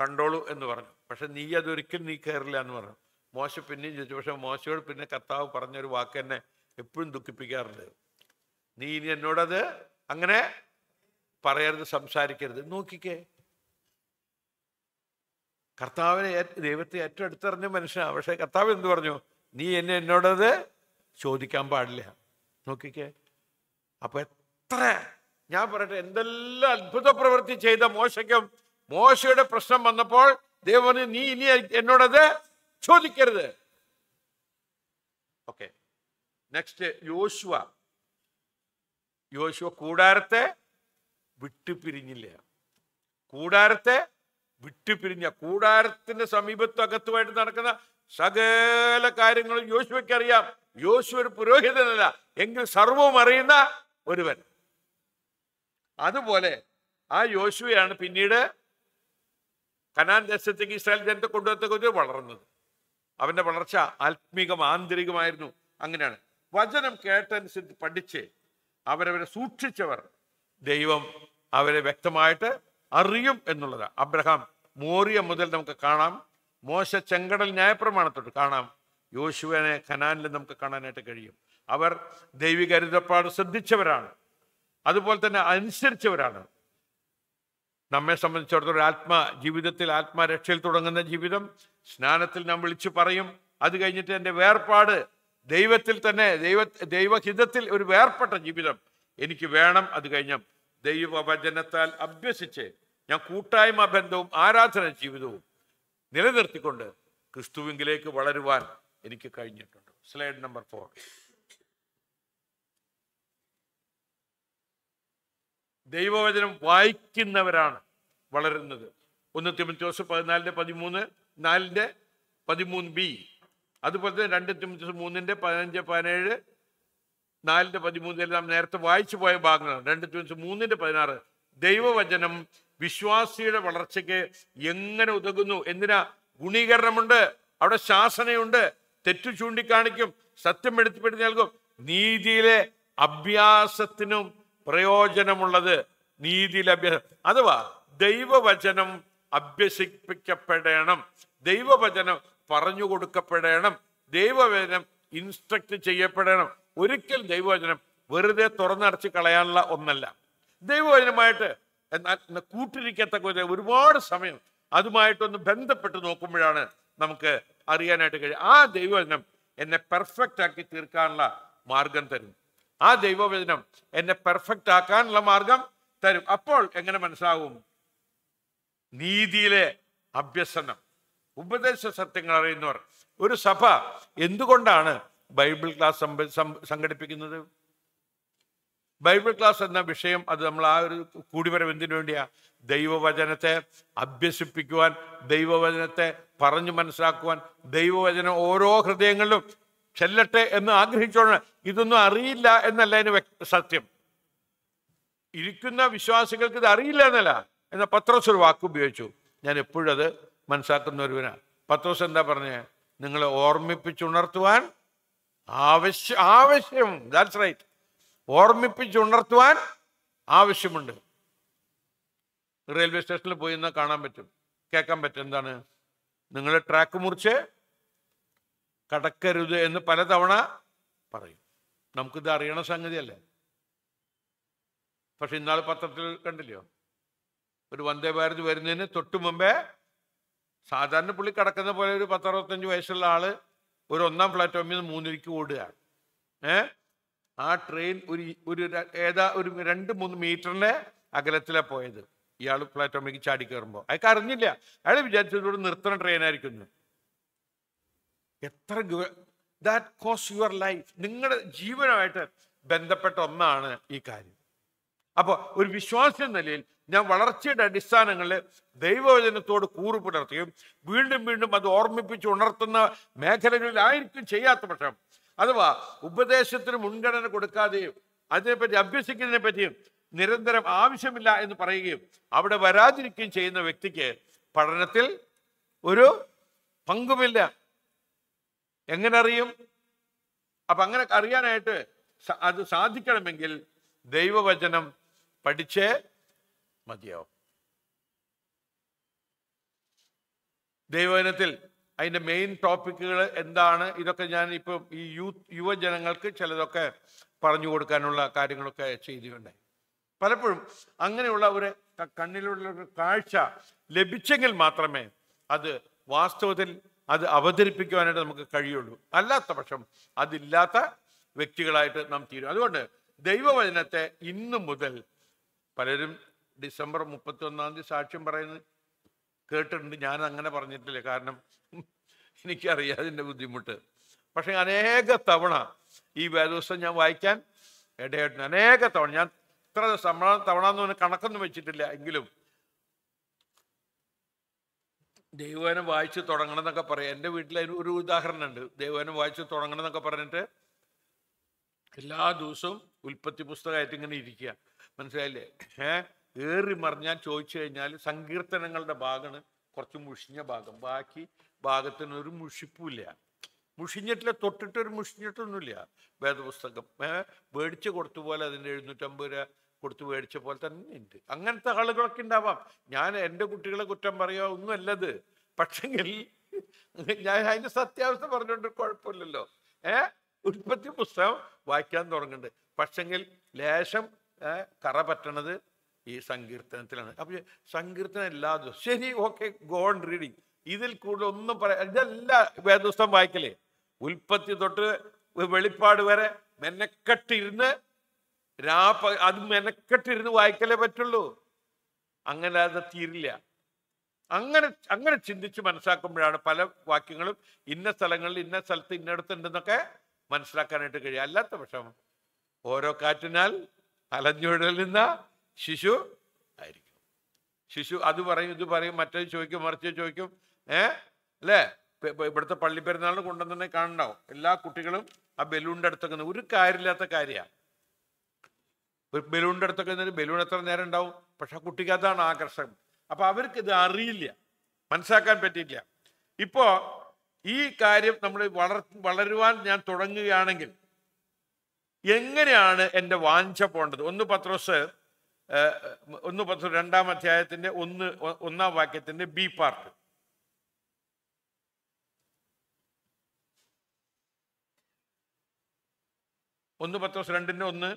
കണ്ടോളൂ എന്ന് പറഞ്ഞു പക്ഷെ നീ അതൊരിക്കലും നീ കയറില്ല എന്ന് പറഞ്ഞു മോശ പിന്നെയും ചോദിച്ചു പക്ഷെ മോശയോട് പിന്നെ കർത്താവ് പറഞ്ഞൊരു വാക്ക് എന്നെ എപ്പോഴും ദുഃഖിപ്പിക്കാറുണ്ട് നീ ഇനി എന്നോടത് അങ്ങനെ പറയരുത് സംസാരിക്കരുത് നോക്കിക്കേ കർത്താവിനെ ദൈവത്തെ ഏറ്റവും അടുത്തറിഞ്ഞ മനുഷ്യനാണ് പക്ഷേ കർത്താവ് എന്ത് പറഞ്ഞു നീ എന്നെ എന്നോടത് ചോദിക്കാൻ പാടില്ല നോക്കിക്കേ അപ്പൊ എത്ര ഞാൻ പറയട്ടെ എന്തെല്ലാം അത്ഭുത പ്രവൃത്തി ചെയ്ത മോശയ്ക്കും മോശയുടെ പ്രശ്നം വന്നപ്പോൾ ദൈവം നീ ഇനി എന്നോടത് ചോദിക്കരുത് ഓക്കെ നെക്സ്റ്റ് യോശുവ യോശുവ കൂടാരത്തെ വിട്ടുപിരിഞ്ഞില്ല കൂടാരത്തെ വിട്ടുപിരിഞ്ഞ കൂടാരത്തിന്റെ സമീപത്തും അകത്തുമായിട്ട് നടക്കുന്ന സകല കാര്യങ്ങളും യോശുവയ്ക്ക് അറിയാം യോശു ഒരു പുരോഹിതനല്ല എങ്കിൽ സർവവും അറിയുന്ന ഒരുവൻ അതുപോലെ ആ യോശുവയാണ് പിന്നീട് കനാൻ ദേശത്തേക്ക് ഇസ്രായേൽ ജനത്തെ കൊണ്ടുവരത്തെ വളർന്നത് അവന്റെ വളർച്ച ആത്മീകം ആന്തരികമായിരുന്നു അങ്ങനെയാണ് വചനം കേട്ടനുസരിച്ച് പഠിച്ച് അവരവരെ സൂക്ഷിച്ചവർ ദൈവം അവരെ വ്യക്തമായിട്ട് അറിയും എന്നുള്ളത് അബ്രഹാം മോറിയ മുതൽ നമുക്ക് കാണാം മോശ ചെങ്കടൽ ന്യായപ്രമാണത്തോട്ട് കാണാം യോശുവനെ ഖനാനിൽ നമുക്ക് കാണാനായിട്ട് കഴിയും അവർ ദൈവികരുതപ്പാട് ശ്രദ്ധിച്ചവരാണ് അതുപോലെ തന്നെ അനുസരിച്ചവരാണ് നമ്മെ സംബന്ധിച്ചിടത്തോളം ആത്മ ജീവിതത്തിൽ ആത്മാരക്ഷയിൽ തുടങ്ങുന്ന ജീവിതം സ്നാനത്തിൽ നാം വിളിച്ചു പറയും അത് കഴിഞ്ഞിട്ട് എൻ്റെ വേർപാട് ദൈവത്തിൽ തന്നെ ദൈവ ദൈവഹിതത്തിൽ ഒരു വേർപ്പെട്ട ജീവിതം എനിക്ക് വേണം അത് കഴിഞ്ഞ ദൈവവചനത്താൽ അഭ്യസിച്ച് ഞാൻ കൂട്ടായ്മ ബന്ധവും ആരാധന ജീവിതവും നിലനിർത്തിക്കൊണ്ട് ക്രിസ്തുവിംഗിലേക്ക് വളരുവാൻ എനിക്ക് കഴിഞ്ഞിട്ടുണ്ട് സ്ലൈഡ് നമ്പർ ഫോർ ദൈവവചനം വായിക്കുന്നവരാണ് വളരുന്നത് ഒന്ന് തിമൻ ദിവസം പതിനാലിൻ്റെ പതിമൂന്ന് നാലിൻ്റെ പതിമൂന്ന് ബി അതുപോലെ തന്നെ രണ്ട് തിമിത്തിസ് മൂന്നിൻ്റെ പതിനഞ്ച് പതിനേഴ് നാലിൻ്റെ പതിമൂന്നിൽ നാം നേരത്തെ വായിച്ചു പോയ ഭാഗങ്ങളാണ് രണ്ട് തിമിസ് മൂന്നിൻ്റെ പതിനാറ് ദൈവവചനം വിശ്വാസിയുടെ വളർച്ചയ്ക്ക് എങ്ങനെ ഉതകുന്നു എന്തിനാ ഗുണീകരണമുണ്ട് അവിടെ ശാസനയുണ്ട് തെറ്റു ചൂണ്ടിക്കാണിക്കും സത്യം എടുത്തുപെടുത്തി നൽകും നീതിയിലെ അഭ്യാസത്തിനും പ്രയോജനമുള്ളത് നീതിയിലെ അഭ്യാസം അഥവാ ദൈവവചനം അഭ്യസിപ്പിക്കപ്പെടണം ദൈവവചനം പറഞ്ഞു കൊടുക്കപ്പെടണം ദൈവവചനം ഇൻസ്ട്രക്ട് ചെയ്യപ്പെടണം ഒരിക്കൽ ദൈവവചനം വെറുതെ തുറന്നടച്ച് കളയാനുള്ള ഒന്നല്ല ദൈവവചനമായിട്ട് എന്നാൽ കൂട്ടിരിക്കത്തക്ക ഒരുപാട് സമയം അതുമായിട്ടൊന്ന് ബന്ധപ്പെട്ട് നോക്കുമ്പോഴാണ് നമുക്ക് അറിയാനായിട്ട് കഴിയും ആ ദൈവവചനം എന്നെ പെർഫെക്റ്റ് ആക്കി തീർക്കാനുള്ള മാർഗം തരും ആ ദൈവവചനം എന്നെ പെർഫെക്റ്റ് ആക്കാനുള്ള മാർഗം തരും അപ്പോൾ എങ്ങനെ മനസ്സിലാവും നീതിയിലെ അഭ്യസനം ഉപദേശ സത്യങ്ങൾ അറിയുന്നവർ ഒരു സഭ എന്തുകൊണ്ടാണ് ബൈബിൾ ക്ലാസ് സംഘടിപ്പിക്കുന്നത് ബൈബിൾ ക്ലാസ് എന്ന വിഷയം അത് നമ്മൾ ആ ഒരു കൂടിവരം എന്തിനു വേണ്ടിയാ ദൈവവചനത്തെ അഭ്യസിപ്പിക്കുവാൻ ദൈവവചനത്തെ പറഞ്ഞു മനസ്സിലാക്കുവാൻ ദൈവവചനം ഓരോ ഹൃദയങ്ങളിലും ചെല്ലട്ടെ എന്ന് ആഗ്രഹിച്ചോളാണ് ഇതൊന്നും അറിയില്ല എന്നല്ല അതിന് സത്യം ഇരിക്കുന്ന വിശ്വാസികൾക്ക് ഇത് അറിയില്ല എന്നല്ല എന്ന പത്രോസ് ഒരു വാക്ക് ഉപയോഗിച്ചു ഞാൻ എപ്പോഴും മനസ്സാക്കുന്ന ഒരുവനാണ് പത്രോസ് എന്താ പറഞ്ഞ് നിങ്ങളെ ഓർമ്മിപ്പിച്ചുണർത്തുവാൻ ആവശ്യ ആവശ്യം ദാറ്റ്സ് റൈറ്റ് ഓർമ്മിപ്പിച്ചുണർത്തുവാൻ ആവശ്യമുണ്ട് റെയിൽവേ സ്റ്റേഷനിൽ പോയി എന്നാൽ കാണാൻ പറ്റും കേൾക്കാൻ പറ്റും എന്താണ് നിങ്ങൾ ട്രാക്ക് മുറിച്ച് കടക്കരുത് എന്ന് പലതവണ പറയും നമുക്കിത് അറിയണ സംഗതിയല്ലേ പക്ഷെ ഇന്നാൾ പത്രത്തിൽ കണ്ടില്ലയോ ഒരു വന്ദേ ഭാരത് വരുന്നതിന് തൊട്ടു മുമ്പേ സാധാരണ പുള്ളി കിടക്കുന്ന പോലെ ഒരു പത്തറുപത്തഞ്ച് വയസ്സുള്ള ആള് ഒരു ഒന്നാം പ്ലാറ്റ്ഫോമിൽ നിന്ന് മൂന്നിരിക്ക് ഓടുകയാണ് ഏ ആ ട്രെയിൻ ഒരു ഒരു ഏതാ ഒരു രണ്ട് മൂന്ന് മീറ്ററിന്റെ അകലത്തിലാണ് പോയത് ഇയാൾ പ്ലാറ്റ്ഫോമിലേക്ക് ചാടി കയറുമ്പോൾ അയാൾക്ക് അറിഞ്ഞില്ല അയാൾ വിചാരിച്ചതോട് നിർത്തണ ട്രെയിനായിരിക്കുന്നു എത്ര ദാറ്റ് കോസ് യുവർ ലൈഫ് നിങ്ങളുടെ ജീവനമായിട്ട് ബന്ധപ്പെട്ട ഒന്നാണ് ഈ കാര്യം അപ്പോൾ ഒരു വിശ്വാസ നിലയിൽ ഞാൻ വളർച്ചയുടെ അടിസ്ഥാനങ്ങളിൽ ദൈവവചനത്തോട് കൂറ് പുലർത്തുകയും വീണ്ടും വീണ്ടും അത് ഓർമ്മിപ്പിച്ച് ഉണർത്തുന്ന മേഖലകളിലായിരിക്കും ചെയ്യാത്ത പക്ഷം അഥവാ ഉപദേശത്തിന് മുൻഗണന കൊടുക്കാതെയും അതിനെപ്പറ്റി അഭ്യസിക്കുന്നതിനെ പറ്റിയും നിരന്തരം ആവശ്യമില്ല എന്ന് പറയുകയും അവിടെ വരാതിരിക്കുകയും ചെയ്യുന്ന വ്യക്തിക്ക് പഠനത്തിൽ ഒരു പങ്കുമില്ല എങ്ങനെ അറിയും അപ്പൊ അങ്ങനെ അറിയാനായിട്ട് അത് സാധിക്കണമെങ്കിൽ ദൈവവചനം പഠിച്ചേ മതിയാവും ദൈവവചനത്തിൽ അതിൻ്റെ മെയിൻ ടോപ്പിക്കുകൾ എന്താണ് ഇതൊക്കെ ഞാൻ ഇപ്പം ഈ യൂത്ത് യുവജനങ്ങൾക്ക് ചിലതൊക്കെ പറഞ്ഞു കൊടുക്കാനുള്ള കാര്യങ്ങളൊക്കെ ചെയ്തിട്ടുണ്ട് പലപ്പോഴും അങ്ങനെയുള്ള ഒരു കണ്ണിലുള്ള ഒരു കാഴ്ച ലഭിച്ചെങ്കിൽ മാത്രമേ അത് വാസ്തവത്തിൽ അത് അവതരിപ്പിക്കുവാനായിട്ട് നമുക്ക് കഴിയുള്ളൂ അല്ലാത്ത പക്ഷം അതില്ലാത്ത വ്യക്തികളായിട്ട് നാം തീരും അതുകൊണ്ട് ദൈവവചനത്തെ ഇന്നു മുതൽ പലരും ഡിസംബർ മുപ്പത്തി ഒന്നാം തീയതി സാക്ഷ്യം പറയുന്നത് കേട്ടിട്ടുണ്ട് ഞാൻ അങ്ങനെ പറഞ്ഞിട്ടില്ല കാരണം എനിക്കറിയാതിൻ്റെ ബുദ്ധിമുട്ട് പക്ഷെ അനേക തവണ ഈ വേദിവസം ഞാൻ വായിക്കാൻ ഇടയായിട്ട് അനേക തവണ ഞാൻ ഇത്ര തവണ തവണ എന്ന് കണക്കൊന്നും വെച്ചിട്ടില്ല എങ്കിലും ദൈവനം വായിച്ച് തുടങ്ങണം എന്നൊക്കെ പറയാം എൻ്റെ വീട്ടിൽ അതിന് ഒരു ഉദാഹരണമുണ്ട് ദൈവനം വായിച്ച് തുടങ്ങണം എന്നൊക്കെ പറഞ്ഞിട്ട് എല്ലാ ദിവസവും ഉൽപ്പത്തി പുസ്തകമായിട്ട് ഇങ്ങനെ ഇരിക്കുക മനസ്സിലായില്ലേ ഏ ഏറി മറിഞ്ഞാൽ ചോദിച്ചു കഴിഞ്ഞാൽ സങ്കീർത്തനങ്ങളുടെ ഭാഗമാണ് കുറച്ച് മുഷിഞ്ഞ ഭാഗം ബാക്കി ഭാഗത്തിന് ഒരു മുഷിപ്പുമില്ല മുഷിഞ്ഞിട്ടില്ല തൊട്ടിട്ട് ഒരു മുഷിഞ്ഞിട്ടൊന്നുമില്ല വേദപുസ്തകം മേടിച്ച് കൊടുത്ത പോലെ അതിൻ്റെ എഴുന്നൂറ്റമ്പത് രൂപ കൊടുത്തു മേടിച്ച പോലെ തന്നെ ഉണ്ട് അങ്ങനത്തെ ആളുകളൊക്കെ ഉണ്ടാവാം ഞാൻ എൻ്റെ കുട്ടികളെ കുറ്റം പറയുക ഒന്നുമല്ലത് പക്ഷെങ്കിൽ ഞാൻ അതിൻ്റെ സത്യാവസ്ഥ പറഞ്ഞുകൊണ്ട് കുഴപ്പമില്ലല്ലോ ഏ ഉൽപ്പത്തി പുസ്തകം വായിക്കാൻ തുടങ്ങുന്നുണ്ട് പക്ഷെങ്കിൽ ലേശം കറ പറ്റണത് ഈ സങ്കീർത്തനത്തിലാണ് അപ്പൊ സങ്കീർത്തനം എല്ലാ ദിവസവും ശരി ഓക്കെ ഗോൺ റീഡിങ് ഇതിൽ കൂടുതൽ ഒന്നും പറയാം ഇതല്ല വേദിവസം വായിക്കലേ ഉൽപ്പത്തി തൊട്ട് വെളിപ്പാട് വരെ മെനക്കെട്ടിരുന്ന് രാ അത് മെനക്കെട്ടിരുന്ന് വായിക്കലേ പറ്റുള്ളൂ അങ്ങനെ അത് തീരില്ല അങ്ങനെ അങ്ങനെ ചിന്തിച്ച് മനസ്സിലാക്കുമ്പോഴാണ് പല വാക്യങ്ങളും ഇന്ന സ്ഥലങ്ങളിൽ ഇന്ന സ്ഥലത്ത് ഇന്നടത്തുണ്ടെന്നൊക്കെ മനസ്സിലാക്കാനായിട്ട് കഴിയും അല്ലാത്ത പക്ഷം ഓരോ കാറ്റിനാൽ അലഞ്ഞുഴലുന്ന ശിശു ആയിരിക്കും ശിശു അത് പറയും ഇത് പറയും മറ്റേ ചോദിക്കും മറിച്ച് ചോദിക്കും ഏ അല്ലേ ഇവിടുത്തെ പള്ളി പെരുന്നാളിന് കൊണ്ടുവന്നെ കാണണ്ടാവും എല്ലാ കുട്ടികളും ആ ബലൂണിൻ്റെ അടുത്തൊക്കെ ഒരു കാര്യമില്ലാത്ത കാര്യമാണ് ഒരു ബലൂണിൻ്റെ അടുത്തൊക്കെ നിന്ന് ബലൂൺ എത്ര നേരം ഉണ്ടാവും പക്ഷെ ആ കുട്ടിക്ക് അതാണ് ആകർഷകം അപ്പം അവർക്ക് ഇത് അറിയില്ല മനസ്സിലാക്കാൻ പറ്റിയില്ല ഇപ്പോൾ ഈ കാര്യം നമ്മൾ വളർ വളരുവാൻ ഞാൻ തുടങ്ങുകയാണെങ്കിൽ എങ്ങനെയാണ് എൻ്റെ വാഞ്ച പോണ്ടത് ഒന്ന് പത്രോസ് ഒന്ന് പത്രോസ് രണ്ടാം അധ്യായത്തിൻ്റെ ഒന്ന് ഒന്നാം വാക്യത്തിൻ്റെ ബി പാർട്ട് ഒന്ന് പത്രോസ് രണ്ടിൻ്റെ ഒന്ന്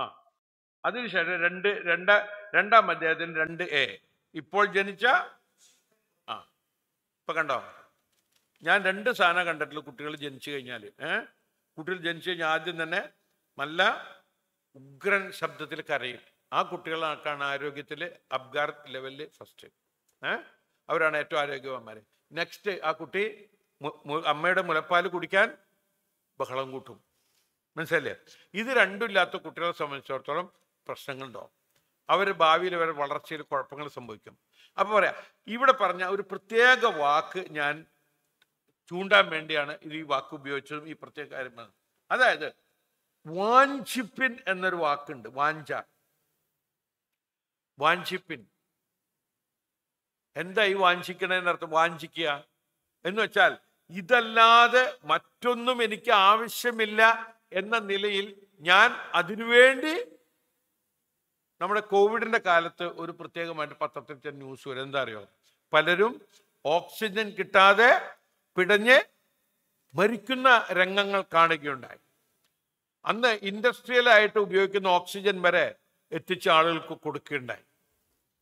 ആ അതിനുശേഷം രണ്ട് രണ്ട് രണ്ടാം അദ്ദേഹത്തിന് രണ്ട് എ ഇപ്പോൾ ജനിച്ച ആ ഇപ്പൊ കണ്ടോ ഞാൻ രണ്ട് സാധനം കണ്ടിട്ടുള്ള കുട്ടികൾ ജനിച്ചു കഴിഞ്ഞാൽ ഏഹ് കുട്ടികൾ ജനിച്ചു കഴിഞ്ഞാൽ ആദ്യം തന്നെ നല്ല ഉഗ്രൻ ശബ്ദത്തിൽ കരയും ആ കുട്ടികളാണ് ആരോഗ്യത്തിൽ അബ്ഗാർ ലെവലിൽ ഫസ്റ്റ് ഏഹ് അവരാണ് ഏറ്റവും ആരോഗ്യവാന്മാര് നെക്സ്റ്റ് ആ കുട്ടി അമ്മയുടെ മുലപ്പാൽ കുടിക്കാൻ ബഹളം കൂട്ടും മനസ്സിലല്ലേ ഇത് രണ്ടും ഇല്ലാത്ത കുട്ടികളെ സംബന്ധിച്ചിടത്തോളം പ്രശ്നങ്ങളുണ്ടോ അവർ ഭാവിയിൽ വരെ വളർച്ചയിൽ കുഴപ്പങ്ങൾ സംഭവിക്കും അപ്പോൾ പറയാം ഇവിടെ പറഞ്ഞ ഒരു പ്രത്യേക വാക്ക് ഞാൻ ചൂണ്ടാൻ വേണ്ടിയാണ് ഇത് ഈ വാക്ക് ഉപയോഗിച്ചതും ഈ പ്രത്യേക കാര്യമാണ് അതായത് വാഞ്ചിപ്പിൻ എന്നൊരു വാക്കുണ്ട് വാഞ്ച വാഞ്ചിപ്പിൻ എന്താ ഈ വാഞ്ചിക്കണേന്നർത്ഥം വാഞ്ചിക്കുക എന്ന് വെച്ചാൽ ഇതല്ലാതെ മറ്റൊന്നും എനിക്ക് ആവശ്യമില്ല എന്ന നിലയിൽ ഞാൻ അതിനുവേണ്ടി നമ്മുടെ കോവിഡിന്റെ കാലത്ത് ഒരു പ്രത്യേകമായിട്ട് പത്രത്തിൽ ന്യൂസ് വരും എന്താ അറിയോ പലരും ഓക്സിജൻ കിട്ടാതെ പിടഞ്ഞ് മരിക്കുന്ന രംഗങ്ങൾ കാണുകയുണ്ടായി അന്ന് ഇൻഡസ്ട്രിയലായിട്ട് ഉപയോഗിക്കുന്ന ഓക്സിജൻ വരെ എത്തിച്ച ആളുകൾക്ക് കൊടുക്കുകയുണ്ടായി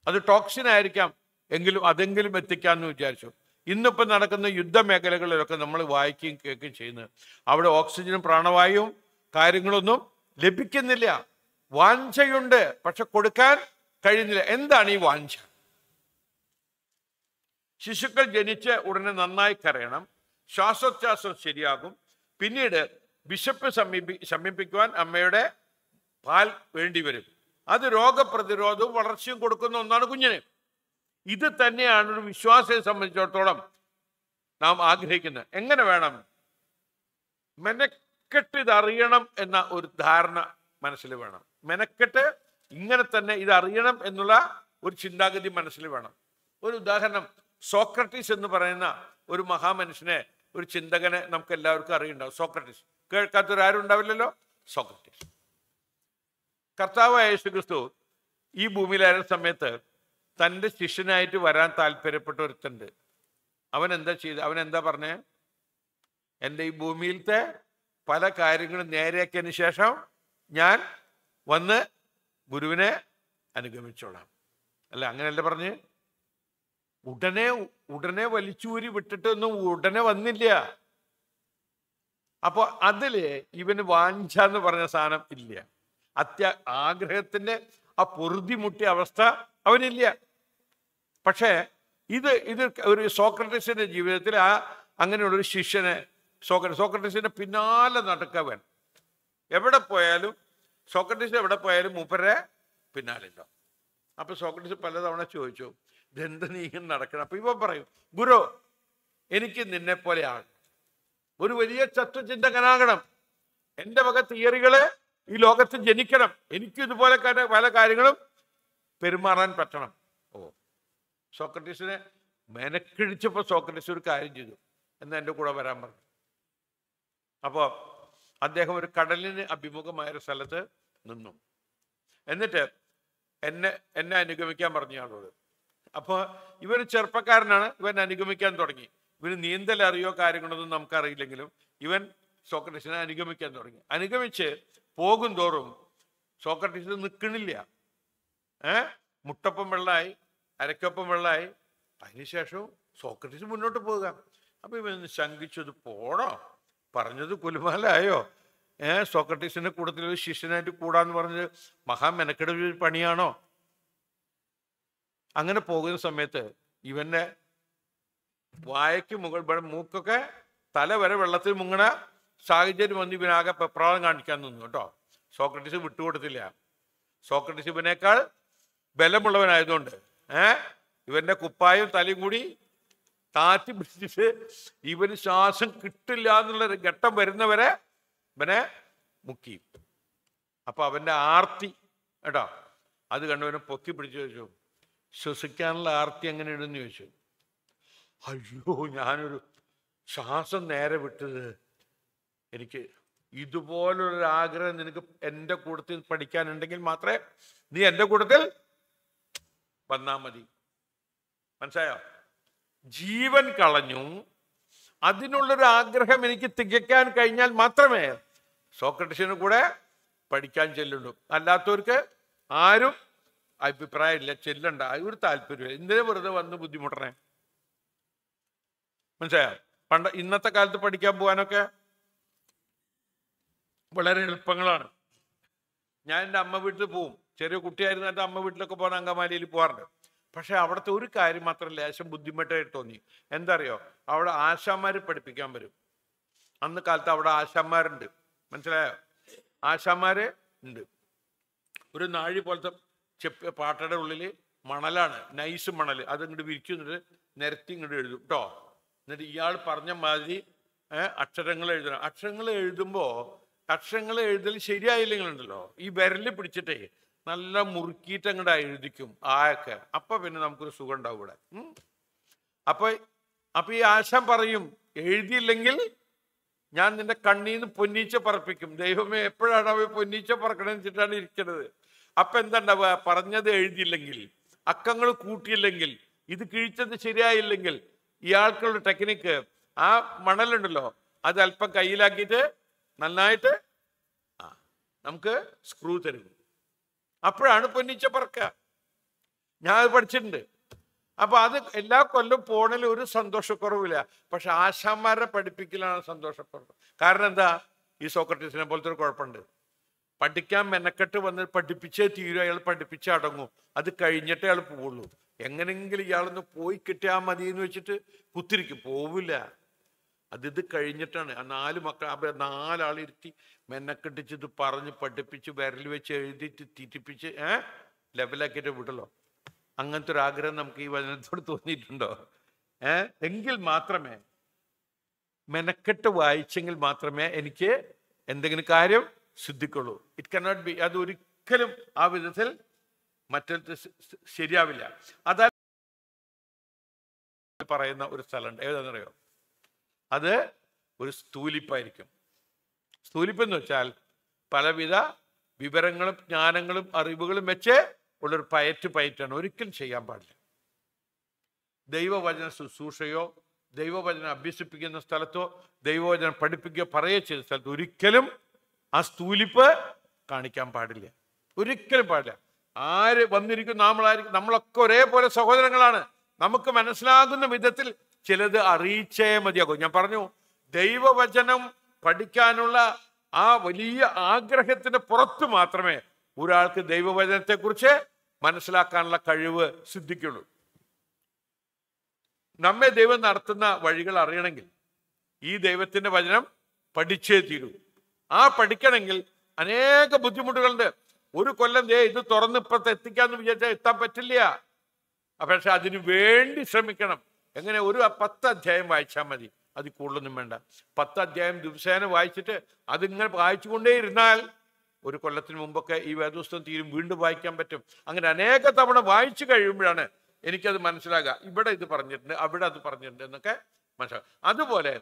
അത് ടോക്സിൻ ആയിരിക്കാം എങ്കിലും അതെങ്കിലും എത്തിക്കാമെന്ന് വിചാരിച്ചു ഇന്നിപ്പോൾ നടക്കുന്ന യുദ്ധമേഖലകളിലൊക്കെ നമ്മൾ വായിക്കുകയും കേൾക്കുകയും ചെയ്യുന്നത് അവിടെ ഓക്സിജനും പ്രാണവായുവും കാര്യങ്ങളൊന്നും ലഭിക്കുന്നില്ല വാഞ്ചയുണ്ട് പക്ഷെ കൊടുക്കാൻ കഴിയുന്നില്ല എന്താണ് ഈ വാഞ്ച ശിശുക്കൾ ജനിച്ച് ഉടനെ നന്നായി കരയണം ശ്വാസോച്ഛ്വാസം ശരിയാകും പിന്നീട് വിശപ്പ് സമീപി സമീപിക്കുവാൻ അമ്മയുടെ പാൽ വേണ്ടിവരും അത് രോഗപ്രതിരോധവും വളർച്ചയും കൊടുക്കുന്ന ഒന്നാണ് കുഞ്ഞിന് ഇത് തന്നെയാണ് ഒരു വിശ്വാസത്തെ സംബന്ധിച്ചിടത്തോളം നാം ആഗ്രഹിക്കുന്നത് എങ്ങനെ വേണം മെനക്കെട്ടിതറിയണം എന്ന ഒരു ധാരണ മനസ്സിൽ വേണം മെനക്കെട്ട് ഇങ്ങനെ തന്നെ ഇത് അറിയണം എന്നുള്ള ഒരു ചിന്താഗതി മനസ്സിൽ വേണം ഒരു ഉദാഹരണം സോക്രട്ടീസ് എന്ന് പറയുന്ന ഒരു മഹാമനുഷ്യനെ ഒരു ചിന്തകനെ നമുക്ക് എല്ലാവർക്കും അറിയുണ്ടാവും സോക്രട്ടീസ് കേൾക്കാത്തൊരാരും ഉണ്ടാവില്ലല്ലോ സോക്രട്ടീസ് കർത്താവായ യേശു ക്രിസ്തു ഈ ഭൂമിയിലായിരുന്ന സമയത്ത് തൻ്റെ ശിഷ്യനായിട്ട് വരാൻ താല്പര്യപ്പെട്ട ഒരുത്തുണ്ട് അവൻ എന്താ ചെയ്ത് അവൻ എന്താ പറഞ്ഞേ എൻ്റെ ഈ ഭൂമിയിലത്തെ പല കാര്യങ്ങളും നേരെയാക്കിയതിന് ശേഷം ഞാൻ വന്ന് ഗുരുവിനെ അനുഗമിച്ചോളാം അല്ല അങ്ങനെയല്ല പറഞ്ഞ് ഉടനെ ഉടനെ വലിച്ചൂരി വിട്ടിട്ടൊന്നും ഉടനെ വന്നില്ല അപ്പോൾ അതില് ഇവന് വാഞ്ച എന്ന് പറഞ്ഞ സാധനം ഇല്ല അത്യ ആഗ്രഹത്തിന്റെ ആ പൊറുതിമുട്ടിയ അവസ്ഥ അവനില്ല പക്ഷേ ഇത് ഇത് ഒരു സോക്രട്ടീസിന്റെ ജീവിതത്തിൽ ആ അങ്ങനെയുള്ളൊരു ശിഷ്യനെ സോക്ര സോക്രട്ടീസിന്റെ പിന്നാലെ നടക്കവൻ എവിടെ പോയാലും സോക്രട്ടീസ് എവിടെ പോയാലും മൂപ്പരെ പിന്നാലുണ്ടാവും അപ്പോൾ സോക്രട്ടീസ് പലതവണ ചോദിച്ചു ഇങ്ങനെ നടക്കണം അപ്പോൾ ഇവൻ പറയും ഗുരു എനിക്ക് നിന്നെ പോലെ ആകണം ഒരു വലിയ ചത്വചിന്തകനാകണം എൻ്റെ വക തിയറികള് ഈ ലോകത്ത് ജനിക്കണം എനിക്ക് ഇതുപോലെ പല കാര്യങ്ങളും പെരുമാറാൻ പറ്റണം ഓ സോക്രട്ടീസിനെ മെനക്കിഴിച്ചപ്പോൾ സോക്രട്ടീസ് ഒരു കാര്യം ചെയ്തു എന്ന് എൻ്റെ കൂടെ വരാൻ പറഞ്ഞു അപ്പോൾ അദ്ദേഹം ഒരു കടലിന് അഭിമുഖമായ ഒരു സ്ഥലത്ത് നിന്നു എന്നിട്ട് എന്നെ എന്നെ അനുഗമിക്കാൻ പറഞ്ഞു ആളോട് അപ്പോൾ ഇവർ ചെറുപ്പക്കാരനാണ് ഇവൻ അനുഗമിക്കാൻ തുടങ്ങി ഇവന് നീന്തൽ അറിയോ കാര്യങ്ങളൊന്നും നമുക്കറിയില്ലെങ്കിലും ഇവൻ സോക്രട്ടീസിനെ അനുഗമിക്കാൻ തുടങ്ങി അനുഗമിച്ച് പോകും തോറും സോക്രട്ടീസ് നിൽക്കണില്ല ഏ മുട്ടപ്പം വെള്ളമായി അരക്കൊപ്പം വെള്ളമായി അതിനുശേഷവും സോക്രട്ടീസ് മുന്നോട്ട് പോകുക അപ്പൊ ഇവൻ ശങ്കിച്ചത് പോണോ പറഞ്ഞത് കുലുമാലായോ ഏ സോക്രട്ടീസിന്റെ കൂട്ടത്തിൽ ഒരു ശിഷ്യനായിട്ട് കൂടാന്ന് പറഞ്ഞത് മഹാ മെനക്കെട പണിയാണോ അങ്ങനെ പോകുന്ന സമയത്ത് ഇവന്റെ വായയ്ക്ക് മുകൾ മൂക്കൊക്കെ തല വരെ വെള്ളത്തിൽ മുങ്ങണ സാഹചര്യം വന്ന് ഇവനാകെ പെപ്രാളം കാണിക്കാൻ നിന്നു കേട്ടോ സോക്രട്ടീസ് വിട്ടുകൊടുത്തില്ല സോക്രട്ടീസ് ഇവനേക്കാൾ ബലമുള്ളവനായതുകൊണ്ട് ഏഹ് ഇവന്റെ കുപ്പായും തലയും കൂടി താറ്റി പിടിച്ചിട്ട് ഇവന് ശ്വാസം കിട്ടില്ല എന്നുള്ളൊരു ഘട്ടം വരുന്നവരെ ഇവനെ മുക്കി അപ്പൊ അവന്റെ ആർത്തി കേട്ടോ അത് കണ്ടവനെ പൊക്കി പിടിച്ചു ചോദിച്ചു ശ്വസിക്കാനുള്ള ആർത്തി എങ്ങനെ ഇടുന്നു ചോദിച്ചു അയ്യോ ഞാനൊരു ശ്വാസം നേരെ വിട്ടത് എനിക്ക് ഇതുപോലൊരു ആഗ്രഹം നിനക്ക് എൻ്റെ കൂട്ടത്തിൽ പഠിക്കാനുണ്ടെങ്കിൽ മാത്രമേ നീ എൻ്റെ കൂട്ടത്തിൽ വന്നാ മതി മനസ്സിലായോ ജീവൻ കളഞ്ഞു അതിനുള്ളൊരു ആഗ്രഹം എനിക്ക് തികയ്ക്കാൻ കഴിഞ്ഞാൽ മാത്രമേ സോക്രട്ടീസിന് കൂടെ പഠിക്കാൻ ചെല്ലുള്ളൂ അല്ലാത്തവർക്ക് ആരും അഭിപ്രായമില്ല ചെല്ലണ്ട ഒരു താല്പര്യമില്ല എന്തിനെ വെറുതെ വന്ന് ബുദ്ധിമുട്ടണേ മനസ്സിലായോ പണ്ട് ഇന്നത്തെ കാലത്ത് പഠിക്കാൻ പോകാനൊക്കെ വളരെ എളുപ്പങ്ങളാണ് ഞാൻ എൻ്റെ അമ്മ വീട്ടിൽ പോവും ചെറിയ എൻ്റെ അമ്മ വീട്ടിലൊക്കെ പോകാൻ അങ്കമാലിയിൽ പോകാറുണ്ട് പക്ഷേ അവിടുത്തെ ഒരു കാര്യം മാത്രം ലേശം ബുദ്ധിമുട്ടായിട്ട് തോന്നി എന്താ അറിയോ അവിടെ ആശാന്മാർ പഠിപ്പിക്കാൻ വരും അന്ന് കാലത്ത് അവിടെ ആശാന്മാരുണ്ട് മനസ്സിലായോ ആശാന്മാര് ഉണ്ട് ഒരു നാഴി പോലത്തെ ചെപ്പ് പാട്ടയുടെ ഉള്ളിൽ മണലാണ് നൈസ് മണൽ അത് ഇങ്ങോട്ട് വിരിക്കുന്നിട്ട് നിരത്തി ഇങ്ങോട്ട് എഴുതും കേട്ടോ എന്നിട്ട് ഇയാൾ പറഞ്ഞ മാതിരി അക്ഷരങ്ങൾ എഴുതണം അക്ഷരങ്ങൾ എഴുതുമ്പോൾ അക്ഷരങ്ങൾ എഴുതൽ ശരിയായില്ലെങ്കിലുണ്ടല്ലോ ഈ വിരല് പിടിച്ചിട്ടേ നല്ല മുറുക്കിയിട്ട് അങ്ങോട്ട് എഴുതിക്കും ആയൊക്കെ അപ്പൊ പിന്നെ നമുക്കൊരു സുഖം ഉണ്ടാവും ഇവിടെ അപ്പൊ അപ്പൊ ഈ ആശം പറയും എഴുതിയില്ലെങ്കിൽ ഞാൻ നിന്റെ കണ്ണിൽ നിന്ന് പൊന്നീച്ച പറപ്പിക്കും ദൈവമേ എപ്പോഴാണ് അവ പൊന്നീച്ച പറക്കണമെന്ന് വെച്ചിട്ടാണ് ഇരിക്കുന്നത് അപ്പൊ എന്താണ്ടാവുക പറഞ്ഞത് എഴുതിയില്ലെങ്കിൽ അക്കങ്ങൾ കൂട്ടിയില്ലെങ്കിൽ ഇത് കിഴിച്ചത് ശരിയായില്ലെങ്കിൽ ഇയാൾക്കുള്ള ടെക്നിക്ക് ആ മണലുണ്ടല്ലോ അത് അല്പം കയ്യിലാക്കിയിട്ട് നന്നായിട്ട് ആ നമുക്ക് സ്ക്രൂ തരുന്നു അപ്പോഴാണ് പൊന്നിച്ച പറക്ക ഞാൻ അത് പഠിച്ചിട്ടുണ്ട് അപ്പൊ അത് എല്ലാ കൊല്ലം പോണിൽ ഒരു സന്തോഷക്കുറവില്ല പക്ഷെ ആശാന്മാരെ പഠിപ്പിക്കലാണ് സന്തോഷക്കുറവ് കാരണം എന്താ ഈ സോക്രട്ടീസിനെ പോലത്തെ ഒരു കുഴപ്പമുണ്ട് പഠിക്കാൻ മെനക്കെട്ട് വന്ന് പഠിപ്പിച്ചേ തീരും അയാൾ പഠിപ്പിച്ച് അടങ്ങും അത് കഴിഞ്ഞിട്ടേ അയാൾ പോവുള്ളൂ എങ്ങനെങ്കിലും ഇയാളൊന്ന് പോയി കിട്ടിയാൽ മതി എന്ന് വെച്ചിട്ട് കുത്തിരിക്കും പോവില്ല അത് ഇത് കഴിഞ്ഞിട്ടാണ് ആ നാല് മക്കൾ നാലാളിരുത്തി ഇത് പറഞ്ഞ് പഠിപ്പിച്ച് വിരൽ വെച്ച് എഴുതിട്ട് തിരിപ്പിച്ച് ഏഹ് ലെവലാക്കിയിട്ട് വിടലോ അങ്ങനത്തെ ഒരു ആഗ്രഹം നമുക്ക് ഈ വചനത്തോട് തോന്നിയിട്ടുണ്ടോ ഏ എങ്കിൽ മാത്രമേ മെനക്കെട്ട് വായിച്ചെങ്കിൽ മാത്രമേ എനിക്ക് എന്തെങ്കിലും കാര്യം സിദ്ധിക്കുള്ളൂ ഇറ്റ് കനോട്ട് ബി അത് ഒരിക്കലും ആ വിധത്തിൽ മറ്റൊരു ശരിയാവില്ല അതാ പറയുന്ന ഒരു സ്ഥലമുണ്ട് ഏതാണെന്നറിയോ അത് ഒരു സ്ഥൂലിപ്പായിരിക്കും എന്ന് വെച്ചാൽ പലവിധ വിവരങ്ങളും ജ്ഞാനങ്ങളും അറിവുകളും വെച്ച് ഉള്ളൊരു പയറ്റ് പയറ്റാണ് ഒരിക്കലും ചെയ്യാൻ പാടില്ല ദൈവവചന ശുശ്രൂഷയോ ദൈവവചനം അഭ്യസിപ്പിക്കുന്ന സ്ഥലത്തോ ദൈവവചനം പഠിപ്പിക്കുകയോ പറയുകയോ ചെയ്ത സ്ഥലത്ത് ഒരിക്കലും ആ സ്ഥൂലിപ്പ് കാണിക്കാൻ പാടില്ല ഒരിക്കലും പാടില്ല ആര് വന്നിരിക്കും നമ്മളായിരിക്കും നമ്മളൊക്കെ ഒരേപോലെ സഹോദരങ്ങളാണ് നമുക്ക് മനസ്സിലാകുന്ന വിധത്തിൽ ചിലത് അറിയിച്ചേ മതിയാകും ഞാൻ പറഞ്ഞു ദൈവവചനം പഠിക്കാനുള്ള ആ വലിയ ആഗ്രഹത്തിന് പുറത്ത് മാത്രമേ ഒരാൾക്ക് ദൈവവചനത്തെ കുറിച്ച് മനസ്സിലാക്കാനുള്ള കഴിവ് സിദ്ധിക്കുള്ളൂ നമ്മെ ദൈവം നടത്തുന്ന വഴികൾ അറിയണമെങ്കിൽ ഈ ദൈവത്തിന്റെ വചനം പഠിച്ചേ തീരൂ ആ പഠിക്കണമെങ്കിൽ അനേക ബുദ്ധിമുട്ടുകളുണ്ട് ഒരു കൊല്ലം ദേ ഇത് തുറന്ന് ഇപ്പത്തെ എത്തിക്കാന്ന് വിചാരിച്ചാൽ എത്താൻ പറ്റില്ല പക്ഷെ അതിനു വേണ്ടി ശ്രമിക്കണം എങ്ങനെ ഒരു പത്ത് അധ്യായം വായിച്ചാൽ മതി അത് കൂടുതലൊന്നും വേണ്ട പത്ത് അധ്യായം ദിവസേന വായിച്ചിട്ട് അതിങ്ങനെ ഇരുന്നാൽ ഒരു കൊല്ലത്തിന് മുമ്പൊക്കെ ഈ വേദപുസ്തകം തീരും വീണ്ടും വായിക്കാൻ പറ്റും അങ്ങനെ അനേക തവണ വായിച്ചു കഴിയുമ്പോഴാണ് എനിക്കത് മനസ്സിലാകുക ഇവിടെ ഇത് പറഞ്ഞിട്ടുണ്ട് അവിടെ അത് പറഞ്ഞിട്ടുണ്ട് എന്നൊക്കെ മനസ്സിലാകും അതുപോലെ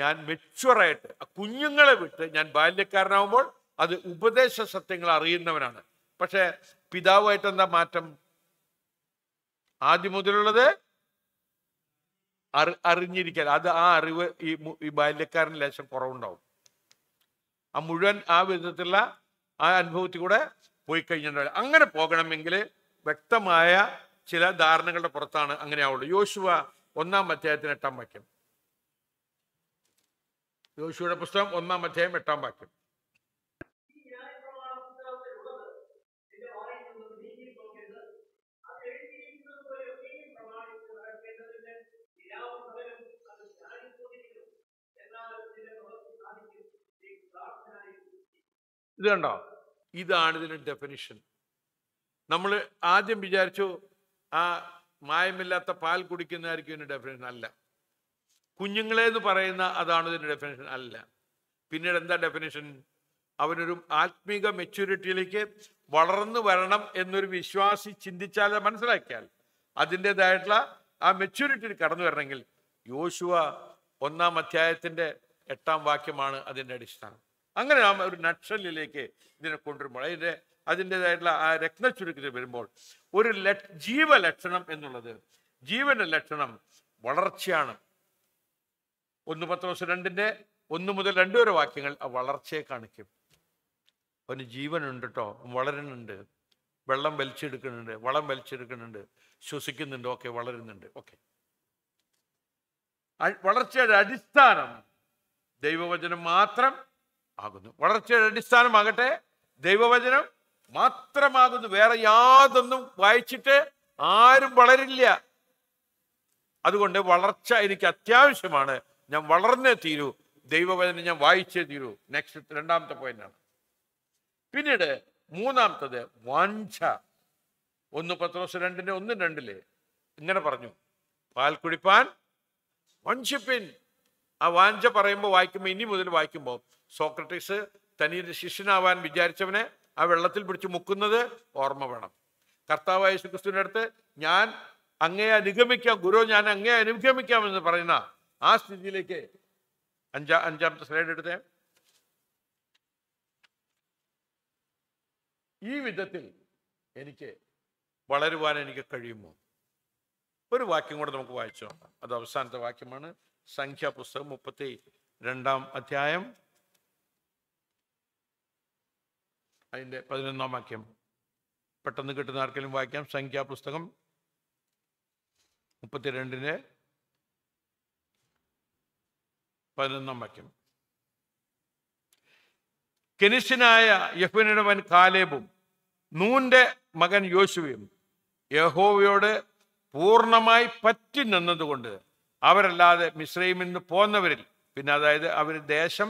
ഞാൻ മെച്ചുവറായിട്ട് കുഞ്ഞുങ്ങളെ വിട്ട് ഞാൻ ബാല്യക്കാരനാവുമ്പോൾ അത് ഉപദേശ സത്യങ്ങൾ അറിയുന്നവനാണ് പക്ഷേ പിതാവായിട്ട് എന്താ മാറ്റം ആദ്യം മുതലുള്ളത് അറി അറിഞ്ഞിരിക്കാൻ അത് ആ അറിവ് ഈ ഈ ബാല്യക്കാരന് ലേശം കുറവുണ്ടാവും ആ മുഴുവൻ ആ വിധത്തിലുള്ള ആ അനുഭവത്തിൽ കൂടെ പോയി കഴിഞ്ഞിട്ടുണ്ടാവില്ല അങ്ങനെ പോകണമെങ്കിൽ വ്യക്തമായ ചില ധാരണകളുടെ പുറത്താണ് അങ്ങനെ ആവുള്ളൂ യോശുവ ഒന്നാം അധ്യായത്തിന് എട്ടാം വാക്യം യോശുവയുടെ പുസ്തകം ഒന്നാം അധ്യായം എട്ടാം വാക്യം ഇത് കണ്ടോ ഇതാണ് ഇതിന് ഡെഫിനിഷൻ നമ്മൾ ആദ്യം വിചാരിച്ചു ആ മായമില്ലാത്ത പാൽ കുടിക്കുന്നതായിരിക്കും ഇതിന് ഡെഫിനിഷൻ അല്ല കുഞ്ഞുങ്ങളെ എന്ന് പറയുന്ന അതാണ് ഇതിൻ്റെ ഡെഫിനേഷൻ അല്ല പിന്നീട് എന്താ ഡെഫിനേഷൻ അവനൊരു ആത്മീക മെച്യൂരിറ്റിയിലേക്ക് വളർന്നു വരണം എന്നൊരു വിശ്വാസി ചിന്തിച്ചാൽ മനസ്സിലാക്കിയാൽ അതിൻ്റെതായിട്ടുള്ള ആ മെച്യൂരിറ്റി കടന്നു വരണമെങ്കിൽ യോശുവ ഒന്നാം അധ്യായത്തിൻ്റെ എട്ടാം വാക്യമാണ് അതിൻ്റെ അടിസ്ഥാനം അങ്ങനെ ആ ഒരു നക്ഷലിലേക്ക് ഇതിനെ കൊണ്ടുവരുമ്പോൾ അതിൻ്റെ അതിൻ്റെതായിട്ടുള്ള ആ ചുരുക്കത്തിൽ വരുമ്പോൾ ഒരു ജീവലക്ഷണം എന്നുള്ളത് ജീവന്റെ ലക്ഷണം വളർച്ചയാണ് ഒന്ന് പത്ത് ദിവസം രണ്ടിൻ്റെ ഒന്ന് മുതൽ രണ്ടു വരെ വാക്യങ്ങൾ ആ വളർച്ചയെ കാണിക്കും അവന് ജീവനുണ്ട് കേട്ടോ വളരുന്നുണ്ട് വെള്ളം വലിച്ചെടുക്കുന്നുണ്ട് വളം വലിച്ചെടുക്കുന്നുണ്ട് ശ്വസിക്കുന്നുണ്ട് ഓക്കെ വളരുന്നുണ്ട് ഓക്കെ വളർച്ചയുടെ അടിസ്ഥാനം ദൈവവചനം മാത്രം ആകുന്നു വളർച്ചയുടെ അടിസ്ഥാനമാകട്ടെ ദൈവവചനം മാത്രമാകുന്നു വേറെ യാതൊന്നും വായിച്ചിട്ട് ആരും വളരില്ല അതുകൊണ്ട് വളർച്ച എനിക്ക് അത്യാവശ്യമാണ് ഞാൻ വളർന്നേ തീരൂ ദൈവവചനം ഞാൻ വായിച്ചേ തീരൂ നെക്സ്റ്റ് രണ്ടാമത്തെ ആണ് പിന്നീട് മൂന്നാമത്തത് വാഞ്ച ഒന്ന് പത്രോസ് രണ്ടിന് ഒന്നും രണ്ടില് ഇങ്ങനെ പറഞ്ഞു പാൽ കുടിപ്പാൻ വൺഷിപ്പിൻ ആ വാഞ്ച പറയുമ്പോൾ വായിക്കുമ്പോൾ ഇനി മുതൽ വായിക്കുമ്പോൾ സോക്രട്ടീസ് തനിയുടെ ശിഷ്യനാവാൻ വിചാരിച്ചവനെ ആ വെള്ളത്തിൽ പിടിച്ച് മുക്കുന്നത് ഓർമ്മ വേണം കർത്താവായ യേശുക്രിസ്തുവിൻ്റെ അടുത്ത് ഞാൻ അങ്ങയെ അനുഗമിക്കാം ഗുരു ഞാൻ അങ്ങയെ അനുഗമിക്കാമെന്ന് പറയുന്ന ആ സ്ഥിതിയിലേക്ക് അഞ്ചാ അഞ്ചാമത്തെ സ്ലൈഡ് എടുത്തേ ഈ വിധത്തിൽ എനിക്ക് വളരുവാൻ എനിക്ക് കഴിയുമോ ഒരു വാക്യം കൂടെ നമുക്ക് വായിച്ചു നോക്കാം അത് അവസാനത്തെ വാക്യമാണ് പുസ്തകം മുപ്പത്തി രണ്ടാം അധ്യായം അതിൻ്റെ പതിനൊന്നാം വാക്യം പെട്ടെന്ന് കിട്ടുന്ന ആർക്കെങ്കിലും വായിക്കാം പുസ്തകം മുപ്പത്തിരണ്ടിൻ്റെ പതിനൊന്നാം വാക്യം കെനിഷനായ യഹുവിനുടെ കാലേബും നൂന്റെ മകൻ യോശുവയും യഹോവയോട് പൂർണ്ണമായി പറ്റി നിന്നതുകൊണ്ട് അവരല്ലാതെ മിശ്രയിൽ നിന്ന് പോന്നവരിൽ പിന്നെ അതായത് അവർ ദേശം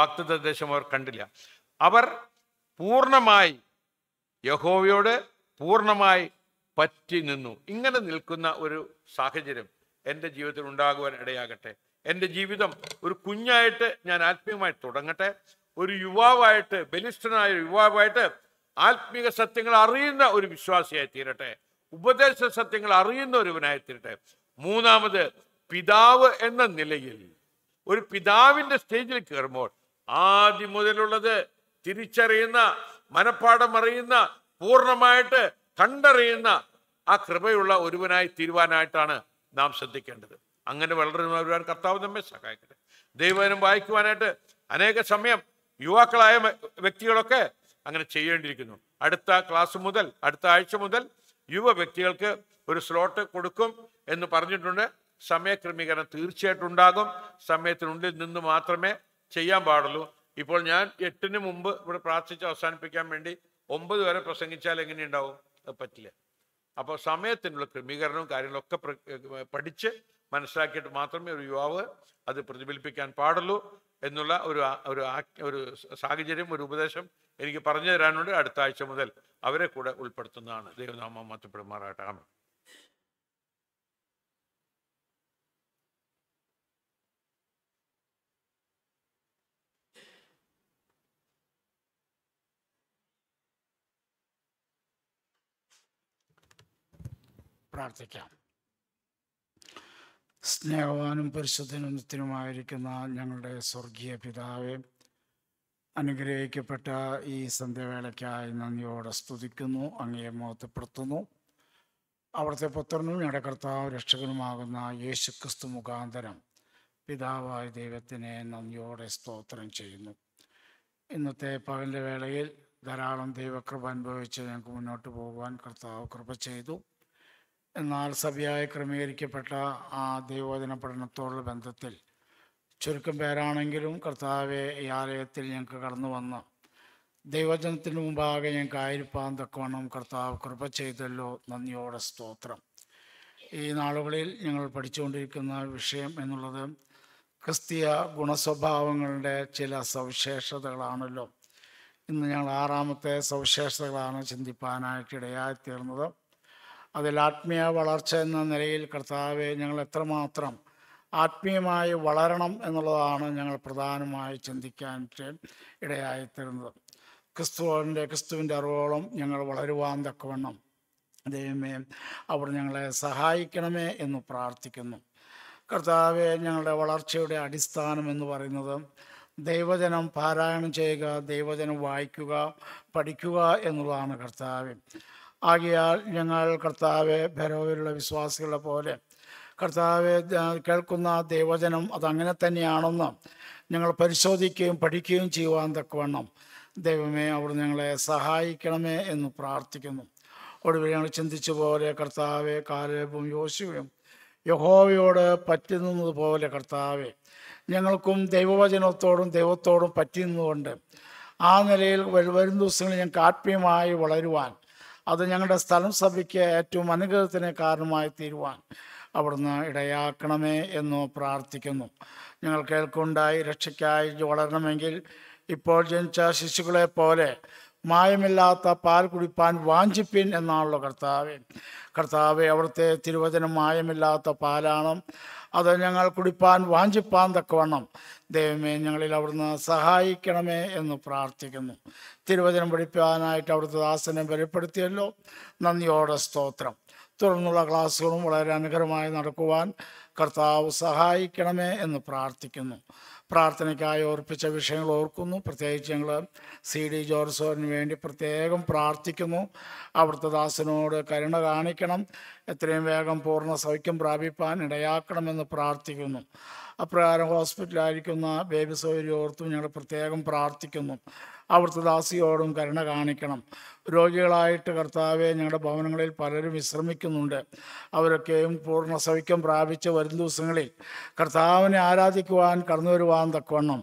വാക്തത്വ ദേശം അവർ കണ്ടില്ല അവർ പൂർണ്ണമായി യഹോവയോട് പൂർണ്ണമായി പറ്റി നിന്നു ഇങ്ങനെ നിൽക്കുന്ന ഒരു സാഹചര്യം എൻ്റെ ജീവിതത്തിൽ ഉണ്ടാകുവാൻ ഇടയാകട്ടെ എൻ്റെ ജീവിതം ഒരു കുഞ്ഞായിട്ട് ഞാൻ ആത്മീയമായി തുടങ്ങട്ടെ ഒരു യുവാവായിട്ട് ബലിഷ്ഠനായ യുവാവായിട്ട് ആത്മീക സത്യങ്ങൾ അറിയുന്ന ഒരു വിശ്വാസിയായി തീരട്ടെ ഉപദേശ സത്യങ്ങൾ അറിയുന്ന ഒരുവനായി തീരട്ടെ മൂന്നാമത് പിതാവ് എന്ന നിലയിൽ ഒരു പിതാവിൻ്റെ സ്റ്റേജിൽ കയറുമ്പോൾ ആദ്യം മുതലുള്ളത് തിരിച്ചറിയുന്ന മനഃപ്പാടം അറിയുന്ന പൂർണ്ണമായിട്ട് കണ്ടറിയുന്ന ആ കൃപയുള്ള ഒരുവനായി തീരുവാനായിട്ടാണ് നാം ശ്രദ്ധിക്കേണ്ടത് അങ്ങനെ വളരുന്ന ഒരുവാൻ കർത്താവ് നമ്മെ സഹായിക്കട്ടെ ദൈവനം വായിക്കുവാനായിട്ട് അനേക സമയം യുവാക്കളായ വ്യക്തികളൊക്കെ അങ്ങനെ ചെയ്യേണ്ടിയിരിക്കുന്നു അടുത്ത ക്ലാസ് മുതൽ അടുത്ത ആഴ്ച മുതൽ യുവ വ്യക്തികൾക്ക് ഒരു സ്ലോട്ട് കൊടുക്കും എന്ന് പറഞ്ഞിട്ടുണ്ട് സമയക്രമീകരണം തീർച്ചയായിട്ടും ഉണ്ടാകും സമയത്തിനുള്ളിൽ നിന്ന് മാത്രമേ ചെയ്യാൻ പാടുള്ളൂ ഇപ്പോൾ ഞാൻ എട്ടിന് മുമ്പ് ഇവിടെ പ്രാർത്ഥിച്ച് അവസാനിപ്പിക്കാൻ വേണ്ടി ഒമ്പത് വരെ പ്രസംഗിച്ചാൽ എങ്ങനെയുണ്ടാവും അത് പറ്റില്ല അപ്പോൾ സമയത്തിനുള്ള ക്രമീകരണവും കാര്യങ്ങളൊക്കെ പഠിച്ച് മനസ്സിലാക്കിയിട്ട് മാത്രമേ ഒരു യുവാവ് അത് പ്രതിഫലിപ്പിക്കാൻ പാടുള്ളൂ എന്നുള്ള ഒരു ഒരു ഒരു സാഹചര്യം ഒരു ഉപദേശം എനിക്ക് പറഞ്ഞു തരാനുണ്ട് അടുത്ത ആഴ്ച മുതൽ അവരെ കൂടെ ഉൾപ്പെടുത്തുന്നതാണ് ദൈവനാമം മാറ്റപ്പെടുമാറാട്ടാമേ പ്രാർത്ഥിക്കാം സ്നേഹവാനും പരിശുദ്ധനും ഞങ്ങളുടെ സ്വർഗീയ പിതാവെ അനുഗ്രഹിക്കപ്പെട്ട ഈ സന്ധ്യവേളയ്ക്കായി നന്ദിയോടെ സ്തുതിക്കുന്നു അങ്ങയെ മോഹത്തപ്പെടുത്തുന്നു അവിടുത്തെ പുത്രനും ഞങ്ങളുടെ കർത്താവ് രക്ഷകനുമാകുന്ന യേശുക്രിസ്തു മുഖാന്തരം പിതാവായ ദൈവത്തിനെ നന്ദിയോടെ സ്തോത്രം ചെയ്യുന്നു ഇന്നത്തെ പകലിൻ്റെ വേളയിൽ ധാരാളം ദൈവകൃപ അനുഭവിച്ച് ഞങ്ങൾക്ക് മുന്നോട്ട് പോകുവാൻ കർത്താവ് കൃപ ചെയ്തു എന്നാൽ സഭയായി ക്രമീകരിക്കപ്പെട്ട ആ ദൈവോധന പഠനത്തോടുള്ള ബന്ധത്തിൽ ചുരുക്കം പേരാണെങ്കിലും കർത്താവെ ഈ ആലയത്തിൽ ഞങ്ങൾക്ക് കടന്നു വന്ന് ദൈവജനത്തിന് മുമ്പാകെ ഞങ്ങൾക്ക് ആയിരപ്പാൻ തക്കവണ്ണം കർത്താവ് കൃപ ചെയ്തല്ലോ നന്ദിയോടെ സ്തോത്രം ഈ നാളുകളിൽ ഞങ്ങൾ പഠിച്ചുകൊണ്ടിരിക്കുന്ന വിഷയം എന്നുള്ളത് ക്രിസ്തീയ ഗുണസ്വഭാവങ്ങളുടെ ചില സവിശേഷതകളാണല്ലോ ഇന്ന് ഞങ്ങൾ ആറാമത്തെ സവിശേഷതകളാണ് ചിന്തിപ്പാനായിട്ട് ഇടയായിത്തീർന്നത് അതിൽ ആത്മീയ വളർച്ച എന്ന നിലയിൽ കർത്താവ് ഞങ്ങൾ എത്രമാത്രം ആത്മീയമായി വളരണം എന്നുള്ളതാണ് ഞങ്ങൾ പ്രധാനമായി ചിന്തിക്കാൻ ഇടയായിത്തരുന്നത് ക്രിസ്തുവിൻ്റെ ക്രിസ്തുവിൻ്റെ അറിവോളം ഞങ്ങൾ വളരുവാൻ തക്കവണ്ണം ദൈവമേ അവർ ഞങ്ങളെ സഹായിക്കണമേ എന്ന് പ്രാർത്ഥിക്കുന്നു കർത്താവെ ഞങ്ങളുടെ വളർച്ചയുടെ അടിസ്ഥാനം എന്ന് പറയുന്നത് ദൈവജനം പാരായണം ചെയ്യുക ദൈവജനം വായിക്കുക പഠിക്കുക എന്നുള്ളതാണ് കർത്താവ് ആകിയാൽ ഞങ്ങൾ കർത്താവെ ഭരോവിലുള്ള വിശ്വാസികളെ പോലെ കർത്താവെ കേൾക്കുന്ന ദൈവജനം അതങ്ങനെ തന്നെയാണെന്ന് ഞങ്ങൾ പരിശോധിക്കുകയും പഠിക്കുകയും ചെയ്യുവാൻ തക്കവണ്ണം ദൈവമേ അവിടെ ഞങ്ങളെ സഹായിക്കണമേ എന്ന് പ്രാർത്ഥിക്കുന്നു ഒടുവിൽ ഞങ്ങൾ ചിന്തിച്ചു പോലെ കർത്താവെ കാലേബും യോശുവും യഹോവയോട് പറ്റുന്നത് പോലെ കർത്താവെ ഞങ്ങൾക്കും ദൈവവചനത്തോടും ദൈവത്തോടും നിന്നുകൊണ്ട് ആ നിലയിൽ വരും ദിവസങ്ങളിൽ ഞങ്ങൾക്ക് ആത്മീയമായി വളരുവാൻ അത് ഞങ്ങളുടെ സ്ഥലം സഭയ്ക്ക് ഏറ്റവും അനുഗ്രഹത്തിന് കാരണമായി തീരുവാൻ അവിടുന്ന് ഇടയാക്കണമേ എന്ന് പ്രാർത്ഥിക്കുന്നു ഞങ്ങൾ കേൾക്കുണ്ടായി രക്ഷയ്ക്കായി വളരണമെങ്കിൽ ഇപ്പോൾ ജനിച്ച ശിശുക്കളെ പോലെ മായമില്ലാത്ത പാൽ കുടിപ്പാൻ വാഞ്ചിപ്പിൻ എന്നാണല്ലോ കർത്താവ് കർത്താവ് അവിടുത്തെ തിരുവചനം മായമില്ലാത്ത പാലാണ് അത് ഞങ്ങൾ കുടിപ്പാൻ വാഞ്ചിപ്പാൻ തക്കവണ്ണം ദൈവമേ ഞങ്ങളിൽ അവിടുന്ന് സഹായിക്കണമേ എന്ന് പ്രാർത്ഥിക്കുന്നു തിരുവചനം പഠിപ്പാനായിട്ട് അവിടുത്തെ ദാസനം വെളിപ്പെടുത്തിയല്ലോ നന്ദിയോടെ സ്തോത്രം തുടർന്നുള്ള ക്ലാസ്സുകളും വളരെ അനുകരമായി നടക്കുവാൻ കർത്താവ് സഹായിക്കണമേ എന്ന് പ്രാർത്ഥിക്കുന്നു പ്രാർത്ഥനയ്ക്കായി ഓർപ്പിച്ച വിഷയങ്ങൾ ഓർക്കുന്നു പ്രത്യേകിച്ച് ഞങ്ങൾ സി ഡി ജോർസോന് വേണ്ടി പ്രത്യേകം പ്രാർത്ഥിക്കുന്നു അവിടുത്തെ ദാസനോട് കരുണ കാണിക്കണം എത്രയും വേഗം പൂർണ്ണ സൗഖ്യം പ്രാപിപ്പാൻ ഇടയാക്കണമെന്ന് പ്രാർത്ഥിക്കുന്നു അപ്രകാരം ഹോസ്പിറ്റലായിരിക്കുന്ന ബേബി സൗകര്യം ഓർത്തും ഞങ്ങൾ പ്രത്യേകം പ്രാർത്ഥിക്കുന്നു അവിടുത്തെ ദാസിയോടും കരുണ കാണിക്കണം രോഗികളായിട്ട് കർത്താവെ ഞങ്ങളുടെ ഭവനങ്ങളിൽ പലരും വിശ്രമിക്കുന്നുണ്ട് അവരൊക്കെയും പൂർണ്ണ സൗഖ്യം പ്രാപിച്ച് വരും ദിവസങ്ങളിൽ കർത്താവിനെ ആരാധിക്കുവാൻ കടന്നു വരുവാൻ തക്കവണ്ണം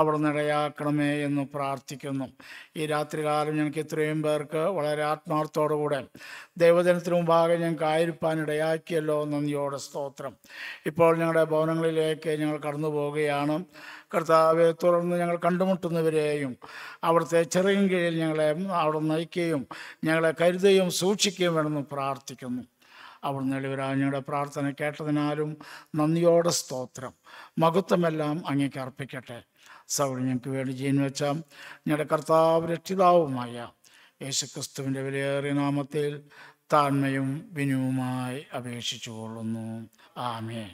അവിടെ നിടയാക്കണമേ എന്ന് പ്രാർത്ഥിക്കുന്നു ഈ രാത്രികാലം ഞങ്ങൾക്ക് ഇത്രയും പേർക്ക് വളരെ ആത്മാർത്ഥത്തോടുകൂടെ ദൈവദിനത്തിന് മുമ്പാകെ ഞങ്ങൾക്ക് ആയിരിപ്പാൻ ഇടയാക്കിയല്ലോ നന്ദിയോടെ സ്തോത്രം ഇപ്പോൾ ഞങ്ങളുടെ ഭവനങ്ങളിലേക്ക് ഞങ്ങൾ കടന്നു പോവുകയാണ് കർത്താവെ തുടർന്ന് ഞങ്ങൾ കണ്ടുമുട്ടുന്നവരെയും അവിടുത്തെ ചെറിയ കീഴിൽ ഞങ്ങളെ അവിടെ നയിക്കുകയും ഞങ്ങളെ കരുതുകയും സൂക്ഷിക്കുകയും വേണമെന്ന് പ്രാർത്ഥിക്കുന്നു അവിടുന്ന് എളിവരാ ഞങ്ങളുടെ പ്രാർത്ഥന കേട്ടതിനാലും നന്ദിയോടെ സ്തോത്രം മഹത്വമെല്ലാം അങ്ങേക്ക് അർപ്പിക്കട്ടെ സൗകര്യം ഞങ്ങൾക്ക് വേണ്ടി ജീനുവച്ച ഞങ്ങളുടെ കർത്താവ് രക്ഷിതാവുമായ യേശുക്രിസ്തുവിൻ്റെ വിലയേറിയ നാമത്തിൽ താഴ്മയും വിനുവുമായി അപേക്ഷിച്ചു കൊള്ളുന്നു ആമേ